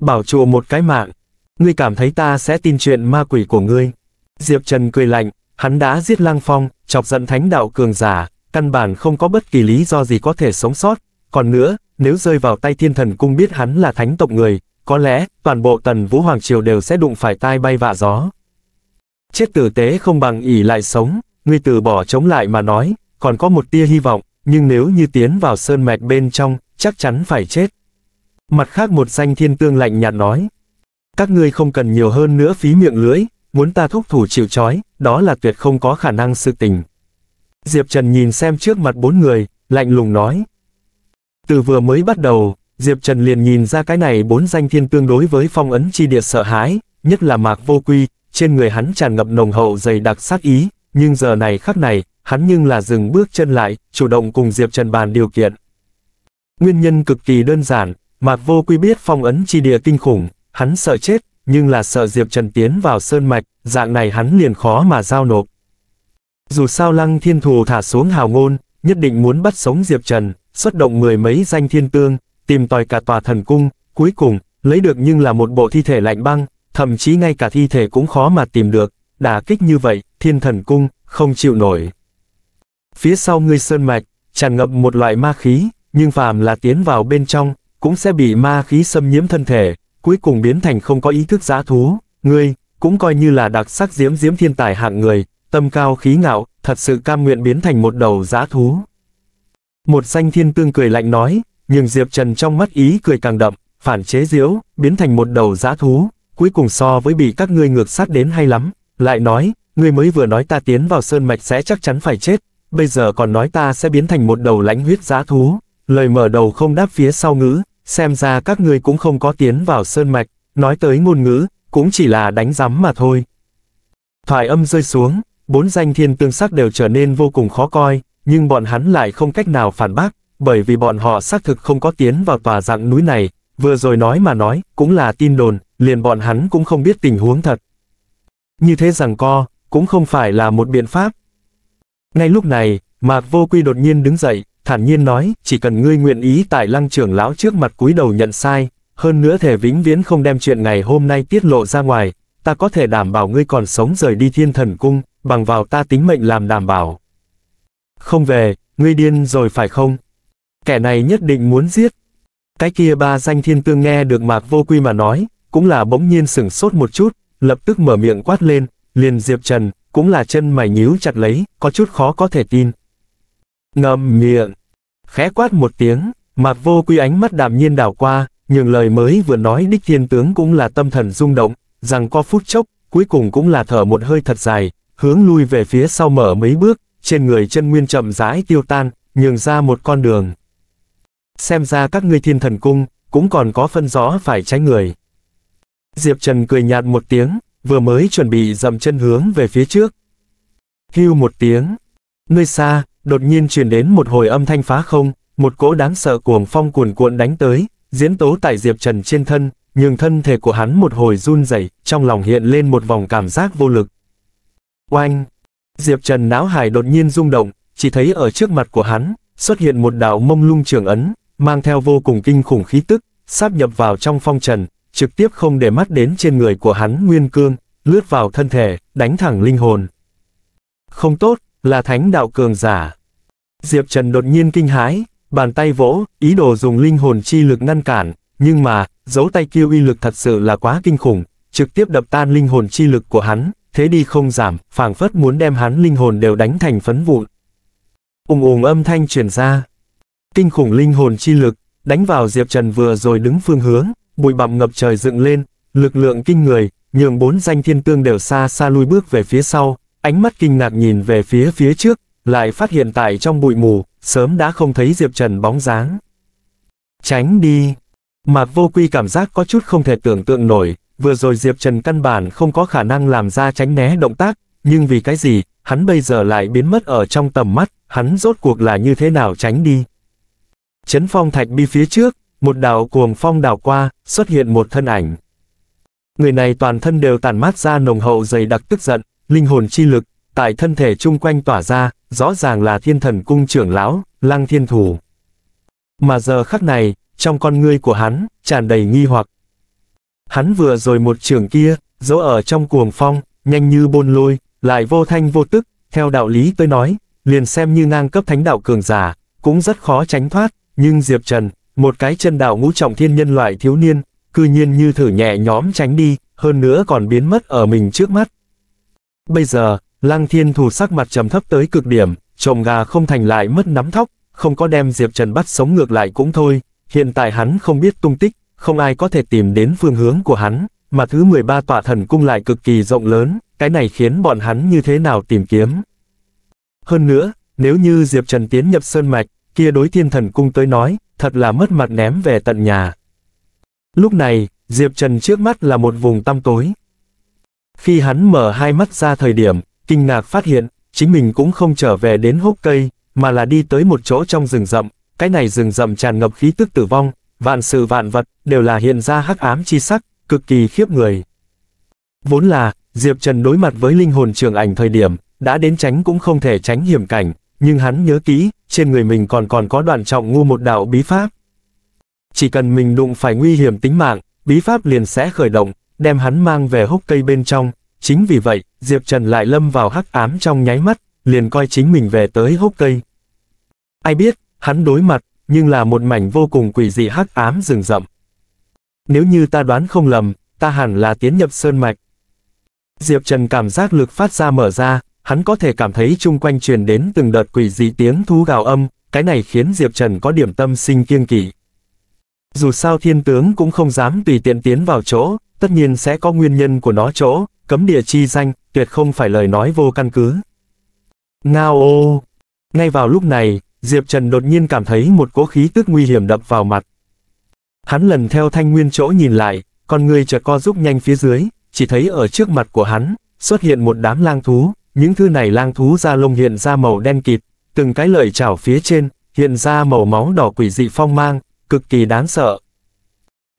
Bảo trụ một cái mạng, ngươi cảm thấy ta sẽ tin chuyện ma quỷ của ngươi. Diệp Trần cười lạnh, hắn đã giết Lang Phong, chọc giận thánh đạo cường giả, căn bản không có bất kỳ lý do gì có thể sống sót. Còn nữa, nếu rơi vào tay thiên thần cung biết hắn là thánh tộc người, có lẽ toàn bộ tần vũ hoàng triều đều sẽ đụng phải tai bay vạ gió. Chết tử tế không bằng ỉ lại sống, ngươi từ bỏ chống lại mà nói, còn có một tia hy vọng nhưng nếu như tiến vào sơn mạch bên trong, chắc chắn phải chết. Mặt khác một danh thiên tương lạnh nhạt nói, các ngươi không cần nhiều hơn nữa phí miệng lưỡi, muốn ta thúc thủ chịu chói đó là tuyệt không có khả năng sự tình. Diệp Trần nhìn xem trước mặt bốn người, lạnh lùng nói. Từ vừa mới bắt đầu, Diệp Trần liền nhìn ra cái này bốn danh thiên tương đối với phong ấn chi địa sợ hãi, nhất là mạc vô quy, trên người hắn tràn ngập nồng hậu dày đặc sát ý, nhưng giờ này khắc này, hắn nhưng là dừng bước chân lại, chủ động cùng Diệp Trần bàn điều kiện. Nguyên nhân cực kỳ đơn giản, Mạc Vô Quy biết phong ấn chi địa kinh khủng, hắn sợ chết, nhưng là sợ Diệp Trần tiến vào sơn mạch, dạng này hắn liền khó mà giao nộp. Dù sao Lăng Thiên Thù thả xuống hào ngôn, nhất định muốn bắt sống Diệp Trần, xuất động mười mấy danh thiên tương, tìm tòi cả tòa thần cung, cuối cùng, lấy được nhưng là một bộ thi thể lạnh băng, thậm chí ngay cả thi thể cũng khó mà tìm được, đả kích như vậy, thiên thần cung, không chịu nổi. Phía sau ngươi sơn mạch, tràn ngập một loại ma khí, nhưng phàm là tiến vào bên trong, cũng sẽ bị ma khí xâm nhiễm thân thể, cuối cùng biến thành không có ý thức giá thú. Ngươi, cũng coi như là đặc sắc diễm diễm thiên tài hạng người, tâm cao khí ngạo, thật sự cam nguyện biến thành một đầu giá thú. Một danh thiên tương cười lạnh nói, nhưng Diệp Trần trong mắt ý cười càng đậm, phản chế diễu, biến thành một đầu giá thú, cuối cùng so với bị các ngươi ngược sát đến hay lắm, lại nói, ngươi mới vừa nói ta tiến vào sơn mạch sẽ chắc chắn phải chết, bây giờ còn nói ta sẽ biến thành một đầu lãnh huyết giá thú. Lời mở đầu không đáp phía sau ngữ, xem ra các ngươi cũng không có tiến vào sơn mạch, nói tới ngôn ngữ, cũng chỉ là đánh giám mà thôi. Thoại âm rơi xuống, bốn danh thiên tương sắc đều trở nên vô cùng khó coi, nhưng bọn hắn lại không cách nào phản bác, bởi vì bọn họ xác thực không có tiến vào tòa dạng núi này, vừa rồi nói mà nói, cũng là tin đồn, liền bọn hắn cũng không biết tình huống thật. Như thế rằng co, cũng không phải là một biện pháp, ngay lúc này, Mạc Vô Quy đột nhiên đứng dậy, thản nhiên nói, chỉ cần ngươi nguyện ý tại lăng trưởng lão trước mặt cúi đầu nhận sai, hơn nữa thể vĩnh viễn không đem chuyện ngày hôm nay tiết lộ ra ngoài, ta có thể đảm bảo ngươi còn sống rời đi thiên thần cung, bằng vào ta tính mệnh làm đảm bảo. Không về, ngươi điên rồi phải không? Kẻ này nhất định muốn giết. Cái kia ba danh thiên tương nghe được Mạc Vô Quy mà nói, cũng là bỗng nhiên sửng sốt một chút, lập tức mở miệng quát lên, liền Diệp Trần, cũng là chân mày nhíu chặt lấy, có chút khó có thể tin. Ngậm miệng, khẽ quát một tiếng, mặt Vô Quy ánh mắt đạm nhiên đảo qua, nhường lời mới vừa nói đích thiên tướng cũng là tâm thần rung động, rằng qua phút chốc, cuối cùng cũng là thở một hơi thật dài, hướng lui về phía sau mở mấy bước, trên người chân nguyên chậm rãi tiêu tan, nhường ra một con đường. Xem ra các ngươi thiên thần cung, cũng còn có phân rõ phải trái người. Diệp Trần cười nhạt một tiếng, vừa mới chuẩn bị dậm chân hướng về phía trước. Hưu một tiếng, nơi xa, đột nhiên truyền đến một hồi âm thanh phá không, một cỗ đáng sợ cuồng phong cuồn cuộn đánh tới, diễn tố tại Diệp Trần trên thân, nhường thân thể của hắn một hồi run rẩy, trong lòng hiện lên một vòng cảm giác vô lực. Oanh! Diệp Trần não hải đột nhiên rung động, chỉ thấy ở trước mặt của hắn, xuất hiện một đạo mông lung trường ấn, mang theo vô cùng kinh khủng khí tức, sáp nhập vào trong phong trần, trực tiếp không để mắt đến trên người của hắn Nguyên Cương, lướt vào thân thể, đánh thẳng linh hồn. Không tốt, là thánh đạo cường giả. Diệp Trần đột nhiên kinh hái, bàn tay vỗ, ý đồ dùng linh hồn chi lực ngăn cản, nhưng mà, dấu tay kia uy lực thật sự là quá kinh khủng, trực tiếp đập tan linh hồn chi lực của hắn, thế đi không giảm, phảng phất muốn đem hắn linh hồn đều đánh thành phấn vụn. Ùng ùng âm thanh truyền ra. Kinh khủng linh hồn chi lực, đánh vào Diệp Trần vừa rồi đứng phương hướng, bụi bặm ngập trời dựng lên, lực lượng kinh người, nhường bốn danh thiên tương đều xa xa lui bước về phía sau, ánh mắt kinh ngạc nhìn về phía phía trước, lại phát hiện tại trong bụi mù, sớm đã không thấy Diệp Trần bóng dáng. Tránh đi! Mạc vô quy cảm giác có chút không thể tưởng tượng nổi, vừa rồi Diệp Trần căn bản không có khả năng làm ra tránh né động tác, nhưng vì cái gì, hắn bây giờ lại biến mất ở trong tầm mắt, hắn rốt cuộc là như thế nào tránh đi. Chấn phong thạch đi phía trước, một đạo cuồng phong đào qua, xuất hiện một thân ảnh. Người này toàn thân đều tàn mát ra nồng hậu dày đặc tức giận, linh hồn chi lực, tại thân thể chung quanh tỏa ra, rõ ràng là thiên thần cung trưởng lão, lăng thiên thủ. Mà giờ khắc này, trong con ngươi của hắn, tràn đầy nghi hoặc. Hắn vừa rồi một trường kia, dấu ở trong cuồng phong, nhanh như bôn lôi, lại vô thanh vô tức, theo đạo lý tôi nói, liền xem như ngang cấp thánh đạo cường giả, cũng rất khó tránh thoát, nhưng Diệp Trần, một cái chân đạo ngũ trọng thiên nhân loại thiếu niên, cư nhiên như thử nhẹ nhóm tránh đi, hơn nữa còn biến mất ở mình trước mắt. Bây giờ, Lăng Thiên thủ sắc mặt trầm thấp tới cực điểm, trồng gà không thành lại mất nắm thóc, không có đem Diệp Trần bắt sống ngược lại cũng thôi, hiện tại hắn không biết tung tích, không ai có thể tìm đến phương hướng của hắn, mà thứ 13 tòa thần cung lại cực kỳ rộng lớn, cái này khiến bọn hắn như thế nào tìm kiếm. Hơn nữa, nếu như Diệp Trần tiến nhập Sơn Mạch, kia đối thiên thần cung tới nói, thật là mất mặt ném về tận nhà. Lúc này, Diệp Trần trước mắt là một vùng tăm tối. Khi hắn mở hai mắt ra thời điểm, kinh ngạc phát hiện, chính mình cũng không trở về đến hốc cây, mà là đi tới một chỗ trong rừng rậm, cái này rừng rậm tràn ngập khí tức tử vong, vạn sự vạn vật đều là hiện ra hắc ám chi sắc, cực kỳ khiếp người. Vốn là, Diệp Trần đối mặt với linh hồn trường ảnh thời điểm, đã đến tránh cũng không thể tránh hiểm cảnh, nhưng hắn nhớ kỹ, trên người mình còn còn có đoàn trọng ngu một đạo bí pháp. Chỉ cần mình đụng phải nguy hiểm tính mạng, bí pháp liền sẽ khởi động, đem hắn mang về hốc cây bên trong. Chính vì vậy, Diệp Trần lại lâm vào hắc ám trong nháy mắt, liền coi chính mình về tới hốc cây. Ai biết, hắn đối mặt, nhưng là một mảnh vô cùng quỷ dị hắc ám rừng rậm. Nếu như ta đoán không lầm, ta hẳn là tiến nhập sơn mạch. Diệp Trần cảm giác lực phát ra mở ra, hắn có thể cảm thấy chung quanh truyền đến từng đợt quỷ dị tiếng thú gào âm, cái này khiến Diệp Trần có điểm tâm sinh kiêng kỵ. Dù sao thiên tướng cũng không dám tùy tiện tiến vào chỗ, tất nhiên sẽ có nguyên nhân của nó chỗ, cấm địa chi danh, tuyệt không phải lời nói vô căn cứ. Ngao ô! Ngay vào lúc này, Diệp Trần đột nhiên cảm thấy một cỗ khí tức nguy hiểm đập vào mặt. Hắn lần theo thanh nguyên chỗ nhìn lại, con người chợt co giúp nhanh phía dưới, chỉ thấy ở trước mặt của hắn, xuất hiện một đám lang thú, những thứ này lang thú da lông hiện ra màu đen kịt, từng cái lợi chảo phía trên, hiện ra màu máu đỏ quỷ dị phong mang, cực kỳ đáng sợ.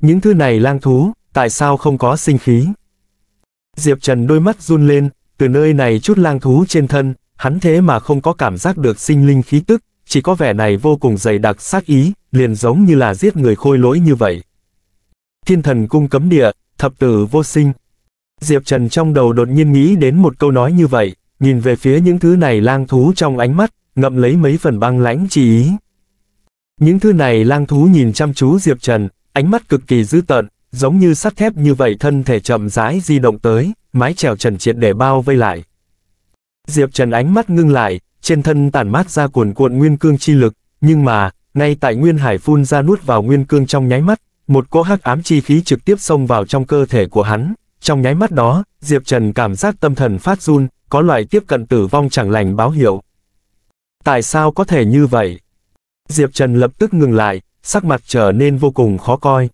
Những thứ này lang thú, tại sao không có sinh khí? Diệp Trần đôi mắt run lên, từ nơi này chút lang thú trên thân, hắn thế mà không có cảm giác được sinh linh khí tức, chỉ có vẻ này vô cùng dày đặc sát ý, liền giống như là giết người khôi lỗi như vậy. Thiên thần cung cấm địa, thập tử vô sinh. Diệp Trần trong đầu đột nhiên nghĩ đến một câu nói như vậy nhìn về phía những thứ này lang thú trong ánh mắt, ngậm lấy mấy phần băng lãnh chỉ ý. Những thứ này lang thú nhìn chăm chú Diệp Trần, ánh mắt cực kỳ dữ tợn, giống như sắt thép như vậy thân thể chậm rãi di động tới, mái trèo Trần triệt để bao vây lại. Diệp Trần ánh mắt ngưng lại, trên thân tản mát ra cuồn cuộn nguyên cương chi lực, nhưng mà, ngay tại nguyên hải phun ra nuốt vào nguyên cương trong nháy mắt, một cỗ hắc ám chi khí trực tiếp xông vào trong cơ thể của hắn. Trong nháy mắt đó, Diệp Trần cảm giác tâm thần phát run, có loại tiếp cận tử vong chẳng lành báo hiệu. Tại sao có thể như vậy? Diệp Trần lập tức ngừng lại, sắc mặt trở nên vô cùng khó coi.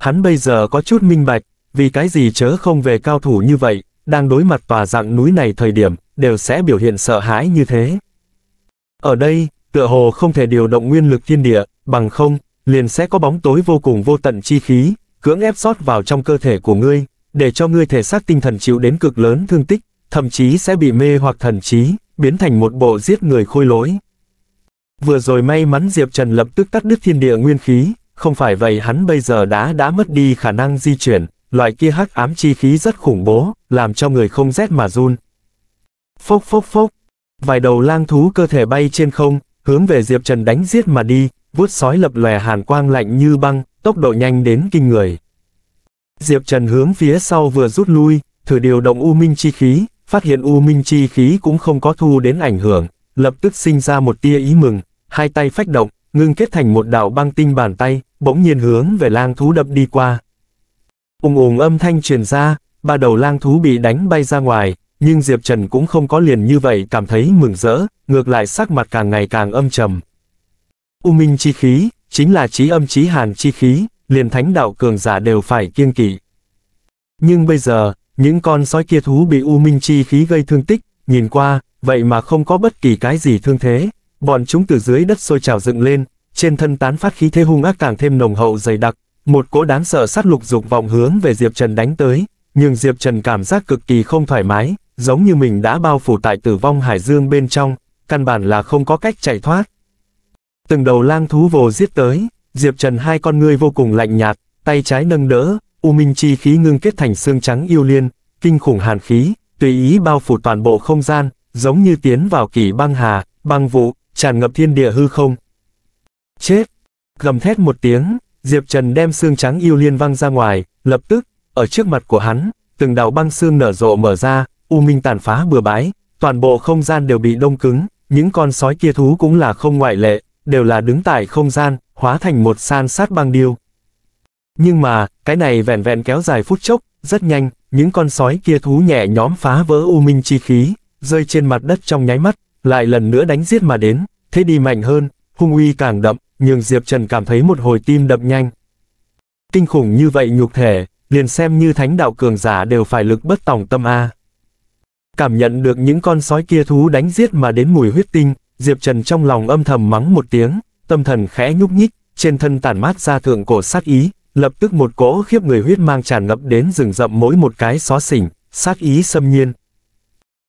Hắn bây giờ có chút minh bạch, vì cái gì chớ không về cao thủ như vậy, đang đối mặt tòa dạng núi này thời điểm, đều sẽ biểu hiện sợ hãi như thế. Ở đây, tựa hồ không thể điều động nguyên lực thiên địa, bằng không, liền sẽ có bóng tối vô cùng vô tận chi khí, cưỡng ép sót vào trong cơ thể của ngươi, để cho ngươi thể xác tinh thần chịu đến cực lớn thương tích, thậm chí sẽ bị mê hoặc thần trí, biến thành một bộ giết người khôi lỗi. Vừa rồi may mắn Diệp Trần lập tức cắt đứt thiên địa nguyên khí, không phải vậy hắn bây giờ đã đã mất đi khả năng di chuyển, loại kia hắc ám chi khí rất khủng bố, làm cho người không rét mà run. Phốc phốc phốc, vài đầu lang thú cơ thể bay trên không, hướng về Diệp Trần đánh giết mà đi, vuốt sói lập lòe hàn quang lạnh như băng, tốc độ nhanh đến kinh người. Diệp Trần hướng phía sau vừa rút lui, thử điều động u minh chi khí, phát hiện U Minh chi khí cũng không có thu đến ảnh hưởng, lập tức sinh ra một tia ý mừng, hai tay phách động, ngưng kết thành một đạo băng tinh bàn tay, bỗng nhiên hướng về lang thú đập đi qua. Ùng ùng âm thanh truyền ra, ba đầu lang thú bị đánh bay ra ngoài, nhưng Diệp Trần cũng không có liền như vậy cảm thấy mừng rỡ, ngược lại sắc mặt càng ngày càng âm trầm. U minh chi khí, chính là trí âm trí hàn chi khí, liền thánh đạo cường giả đều phải kiêng kỵ. Nhưng bây giờ, những con sói kia thú bị U Minh Chi khí gây thương tích, nhìn qua, vậy mà không có bất kỳ cái gì thương thế. Bọn chúng từ dưới đất sôi trào dựng lên, trên thân tán phát khí thế hung ác càng thêm nồng hậu dày đặc, một cỗ đáng sợ sát lục dục vọng hướng về Diệp Trần đánh tới, nhưng Diệp Trần cảm giác cực kỳ không thoải mái, giống như mình đã bao phủ tại tử vong hải dương bên trong, căn bản là không có cách chạy thoát. Từng đầu lang thú vồ giết tới, Diệp Trần hai con ngươi vô cùng lạnh nhạt, tay trái nâng đỡ, U minh chi khí ngưng kết thành xương trắng yêu liên, kinh khủng hàn khí, tùy ý bao phủ toàn bộ không gian, giống như tiến vào kỷ băng hà, băng vụ, tràn ngập thiên địa hư không. Chết! Gầm thét một tiếng, Diệp Trần đem xương trắng yêu liên văng ra ngoài, lập tức, ở trước mặt của hắn, từng đạo băng xương nở rộ mở ra, u minh tàn phá bừa bãi, toàn bộ không gian đều bị đông cứng, những con sói kia thú cũng là không ngoại lệ, đều là đứng tại không gian, hóa thành một san sát băng điêu. Nhưng mà, cái này vẹn vẹn kéo dài phút chốc, rất nhanh, những con sói kia thú nhẹ nhóm phá vỡ u minh chi khí, rơi trên mặt đất trong nháy mắt, lại lần nữa đánh giết mà đến, thế đi mạnh hơn, hung uy càng đậm, nhưng Diệp Trần cảm thấy một hồi tim đập nhanh. Kinh khủng như vậy nhục thể, liền xem như thánh đạo cường giả đều phải lực bất tòng tâm A. Cảm nhận được những con sói kia thú đánh giết mà đến mùi huyết tinh, Diệp Trần trong lòng âm thầm mắng một tiếng, tâm thần khẽ nhúc nhích, trên thân tản mát ra thượng cổ sát ý, Lập tức một cỗ khiếp người huyết mang tràn ngập đến rừng rậm mỗi một cái xó xỉnh, sát ý xâm nhiên.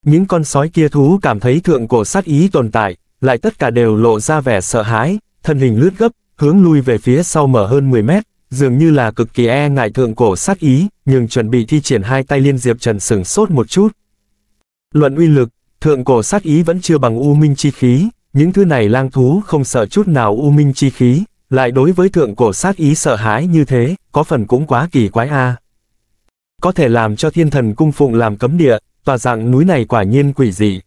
Những con sói kia thú cảm thấy thượng cổ sát ý tồn tại, lại tất cả đều lộ ra vẻ sợ hãi, thân hình lướt gấp, hướng lui về phía sau mở hơn 10 mét, dường như là cực kỳ e ngại thượng cổ sát ý, nhưng chuẩn bị thi triển hai tay liên diệp trần sừng sốt một chút. Luận uy lực, thượng cổ sát ý vẫn chưa bằng u minh chi khí, những thứ này lang thú không sợ chút nào u minh chi khí, lại đối với thượng cổ sát ý sợ hãi như thế, có phần cũng quá kỳ quái a. À. Có thể làm cho thiên thần cung phụng làm cấm địa, tòa dạng núi này quả nhiên quỷ dị.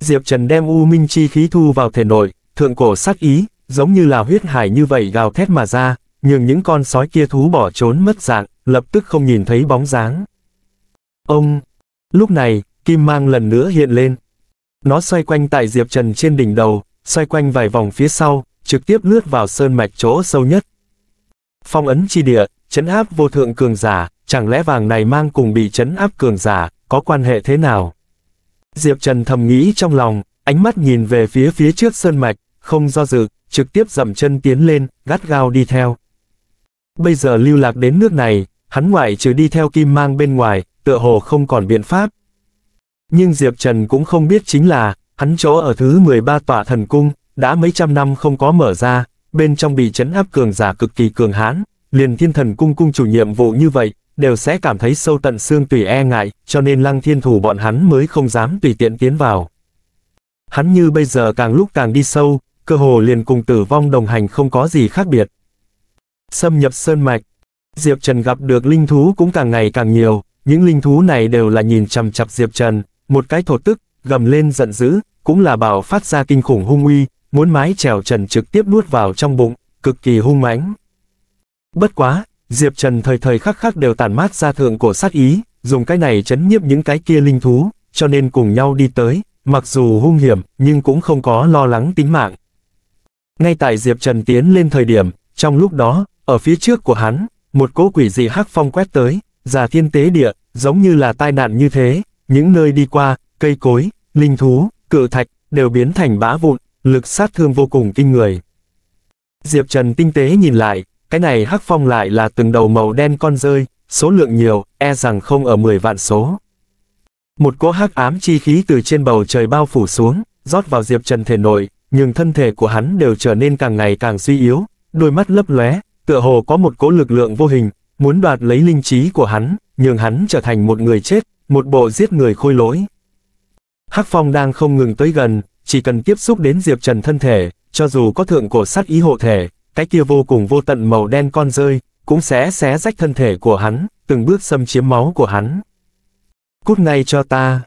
Diệp Trần đem u minh chi khí thu vào thể nội, thượng cổ sát ý, giống như là huyết hải như vậy gào thét mà ra, nhưng những con sói kia thú bỏ trốn mất dạng, lập tức không nhìn thấy bóng dáng. Ông! Lúc này, kim mang lần nữa hiện lên. Nó xoay quanh tại Diệp Trần trên đỉnh đầu, xoay quanh vài vòng phía sau, trực tiếp lướt vào sơn mạch chỗ sâu nhất. Phong ấn chi địa, chấn áp vô thượng cường giả, chẳng lẽ vàng này mang cùng bị chấn áp cường giả, có quan hệ thế nào? Diệp Trần thầm nghĩ trong lòng, ánh mắt nhìn về phía phía trước sơn mạch, không do dự, trực tiếp dậm chân tiến lên, gắt gao đi theo. Bây giờ lưu lạc đến nước này, hắn ngoại trừ đi theo kim mang bên ngoài, tựa hồ không còn biện pháp. Nhưng Diệp Trần cũng không biết chính là, hắn chỗ ở thứ 13 tòa thần cung, đã mấy trăm năm không có mở ra, bên trong bị chấn áp cường giả cực kỳ cường hãn, liền thiên thần cung cung chủ nhiệm vụ như vậy, đều sẽ cảm thấy sâu tận xương tùy e ngại, cho nên lăng thiên thủ bọn hắn mới không dám tùy tiện tiến vào. Hắn như bây giờ càng lúc càng đi sâu, cơ hồ liền cùng tử vong đồng hành không có gì khác biệt. Xâm nhập sơn mạch, Diệp Trần gặp được linh thú cũng càng ngày càng nhiều, những linh thú này đều là nhìn chằm chặp Diệp Trần, một cái thổ tức, gầm lên giận dữ, cũng là bảo phát ra kinh khủng hung uy, muốn mái trèo trần trực tiếp nuốt vào trong bụng, cực kỳ hung mãnh. Bất quá, Diệp Trần thời thời khắc khắc đều tản mát ra thượng cổ sát ý, dùng cái này chấn nhiếp những cái kia linh thú, cho nên cùng nhau đi tới, mặc dù hung hiểm, nhưng cũng không có lo lắng tính mạng. Ngay tại Diệp Trần tiến lên thời điểm, trong lúc đó, ở phía trước của hắn, một cỗ quỷ dị hắc phong quét tới, già thiên tế địa, giống như là tai nạn như thế, những nơi đi qua, cây cối, linh thú, cự thạch, đều biến thành bã vụn, lực sát thương vô cùng kinh người. Diệp Trần tinh tế nhìn lại, cái này hắc phong lại là từng đầu màu đen con rơi, số lượng nhiều, e rằng không ở 10 vạn số. Một cỗ hắc ám chi khí từ trên bầu trời bao phủ xuống, rót vào Diệp Trần thể nội, nhưng thân thể của hắn đều trở nên càng ngày càng suy yếu, đôi mắt lấp lóe, tựa hồ có một cỗ lực lượng vô hình, muốn đoạt lấy linh trí của hắn, nhường hắn trở thành một người chết, một bộ giết người khôi lỗi. Hắc Phong đang không ngừng tới gần, chỉ cần tiếp xúc đến Diệp Trần thân thể, cho dù có thượng cổ sát ý hộ thể, cái kia vô cùng vô tận màu đen con rơi, cũng sẽ xé rách thân thể của hắn, từng bước xâm chiếm máu của hắn. Cút ngay cho ta.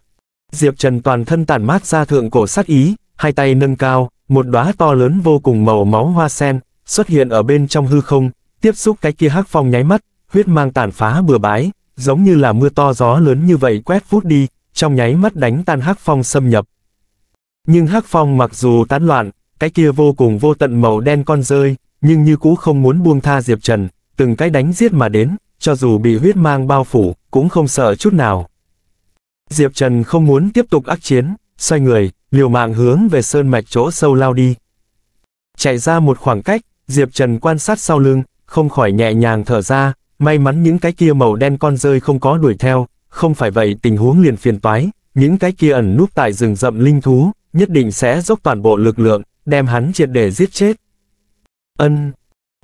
Diệp Trần toàn thân tản mát ra thượng cổ sát ý, hai tay nâng cao, một đóa to lớn vô cùng màu máu hoa sen, xuất hiện ở bên trong hư không, tiếp xúc cái kia hắc phong nháy mắt, huyết mang tàn phá bừa bãi, giống như là mưa to gió lớn như vậy quét vút đi, trong nháy mắt đánh tan hắc phong xâm nhập, nhưng Hắc Phong mặc dù tán loạn, cái kia vô cùng vô tận màu đen con rơi, nhưng như cũ không muốn buông tha Diệp Trần, từng cái đánh giết mà đến, cho dù bị huyết mang bao phủ, cũng không sợ chút nào. Diệp Trần không muốn tiếp tục ác chiến, xoay người, liều mạng hướng về sơn mạch chỗ sâu lao đi. Chạy ra một khoảng cách, Diệp Trần quan sát sau lưng, không khỏi nhẹ nhàng thở ra, may mắn những cái kia màu đen con rơi không có đuổi theo, không phải vậy tình huống liền phiền toái, những cái kia ẩn núp tại rừng rậm linh thú, nhất định sẽ dốc toàn bộ lực lượng, đem hắn triệt để giết chết. Ân.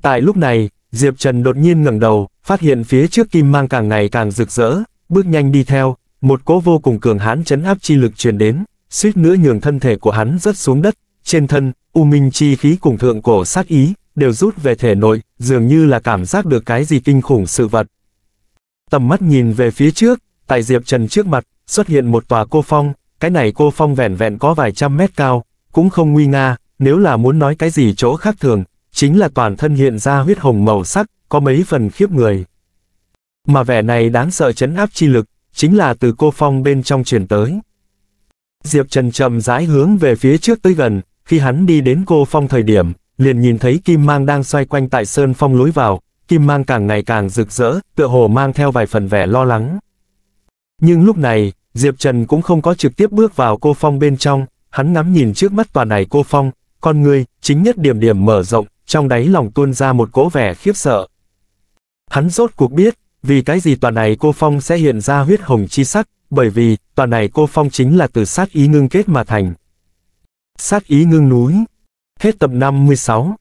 Tại lúc này, Diệp Trần đột nhiên ngẩng đầu, phát hiện phía trước kim mang càng ngày càng rực rỡ, bước nhanh đi theo, một cỗ vô cùng cường hãn chấn áp chi lực truyền đến, suýt nữa nhường thân thể của hắn rớt xuống đất, trên thân, u minh chi khí cùng thượng cổ sát ý, đều rút về thể nội, dường như là cảm giác được cái gì kinh khủng sự vật. Tầm mắt nhìn về phía trước, tại Diệp Trần trước mặt, xuất hiện một tòa cô phong, cái này cô phong vẹn vẹn có vài trăm mét cao, cũng không nguy nga, nếu là muốn nói cái gì chỗ khác thường, chính là toàn thân hiện ra huyết hồng màu sắc, có mấy phần khiếp người. Mà vẻ này đáng sợ chấn áp chi lực, chính là từ cô phong bên trong truyền tới. Diệp Trần chậm rãi hướng về phía trước tới gần, khi hắn đi đến cô phong thời điểm, liền nhìn thấy kim mang đang xoay quanh tại sơn phong lối vào, kim mang càng ngày càng rực rỡ, tựa hồ mang theo vài phần vẻ lo lắng. Nhưng lúc này, Diệp Trần cũng không có trực tiếp bước vào cô phong bên trong, hắn ngắm nhìn trước mắt tòa này cô phong, con người, chính nhất điểm điểm mở rộng, trong đáy lòng tuôn ra một cỗ vẻ khiếp sợ. Hắn rốt cuộc biết, vì cái gì tòa này cô phong sẽ hiện ra huyết hồng chi sắc, bởi vì, tòa này cô phong chính là từ sát ý ngưng kết mà thành. Sát ý ngưng núi Hết tập 56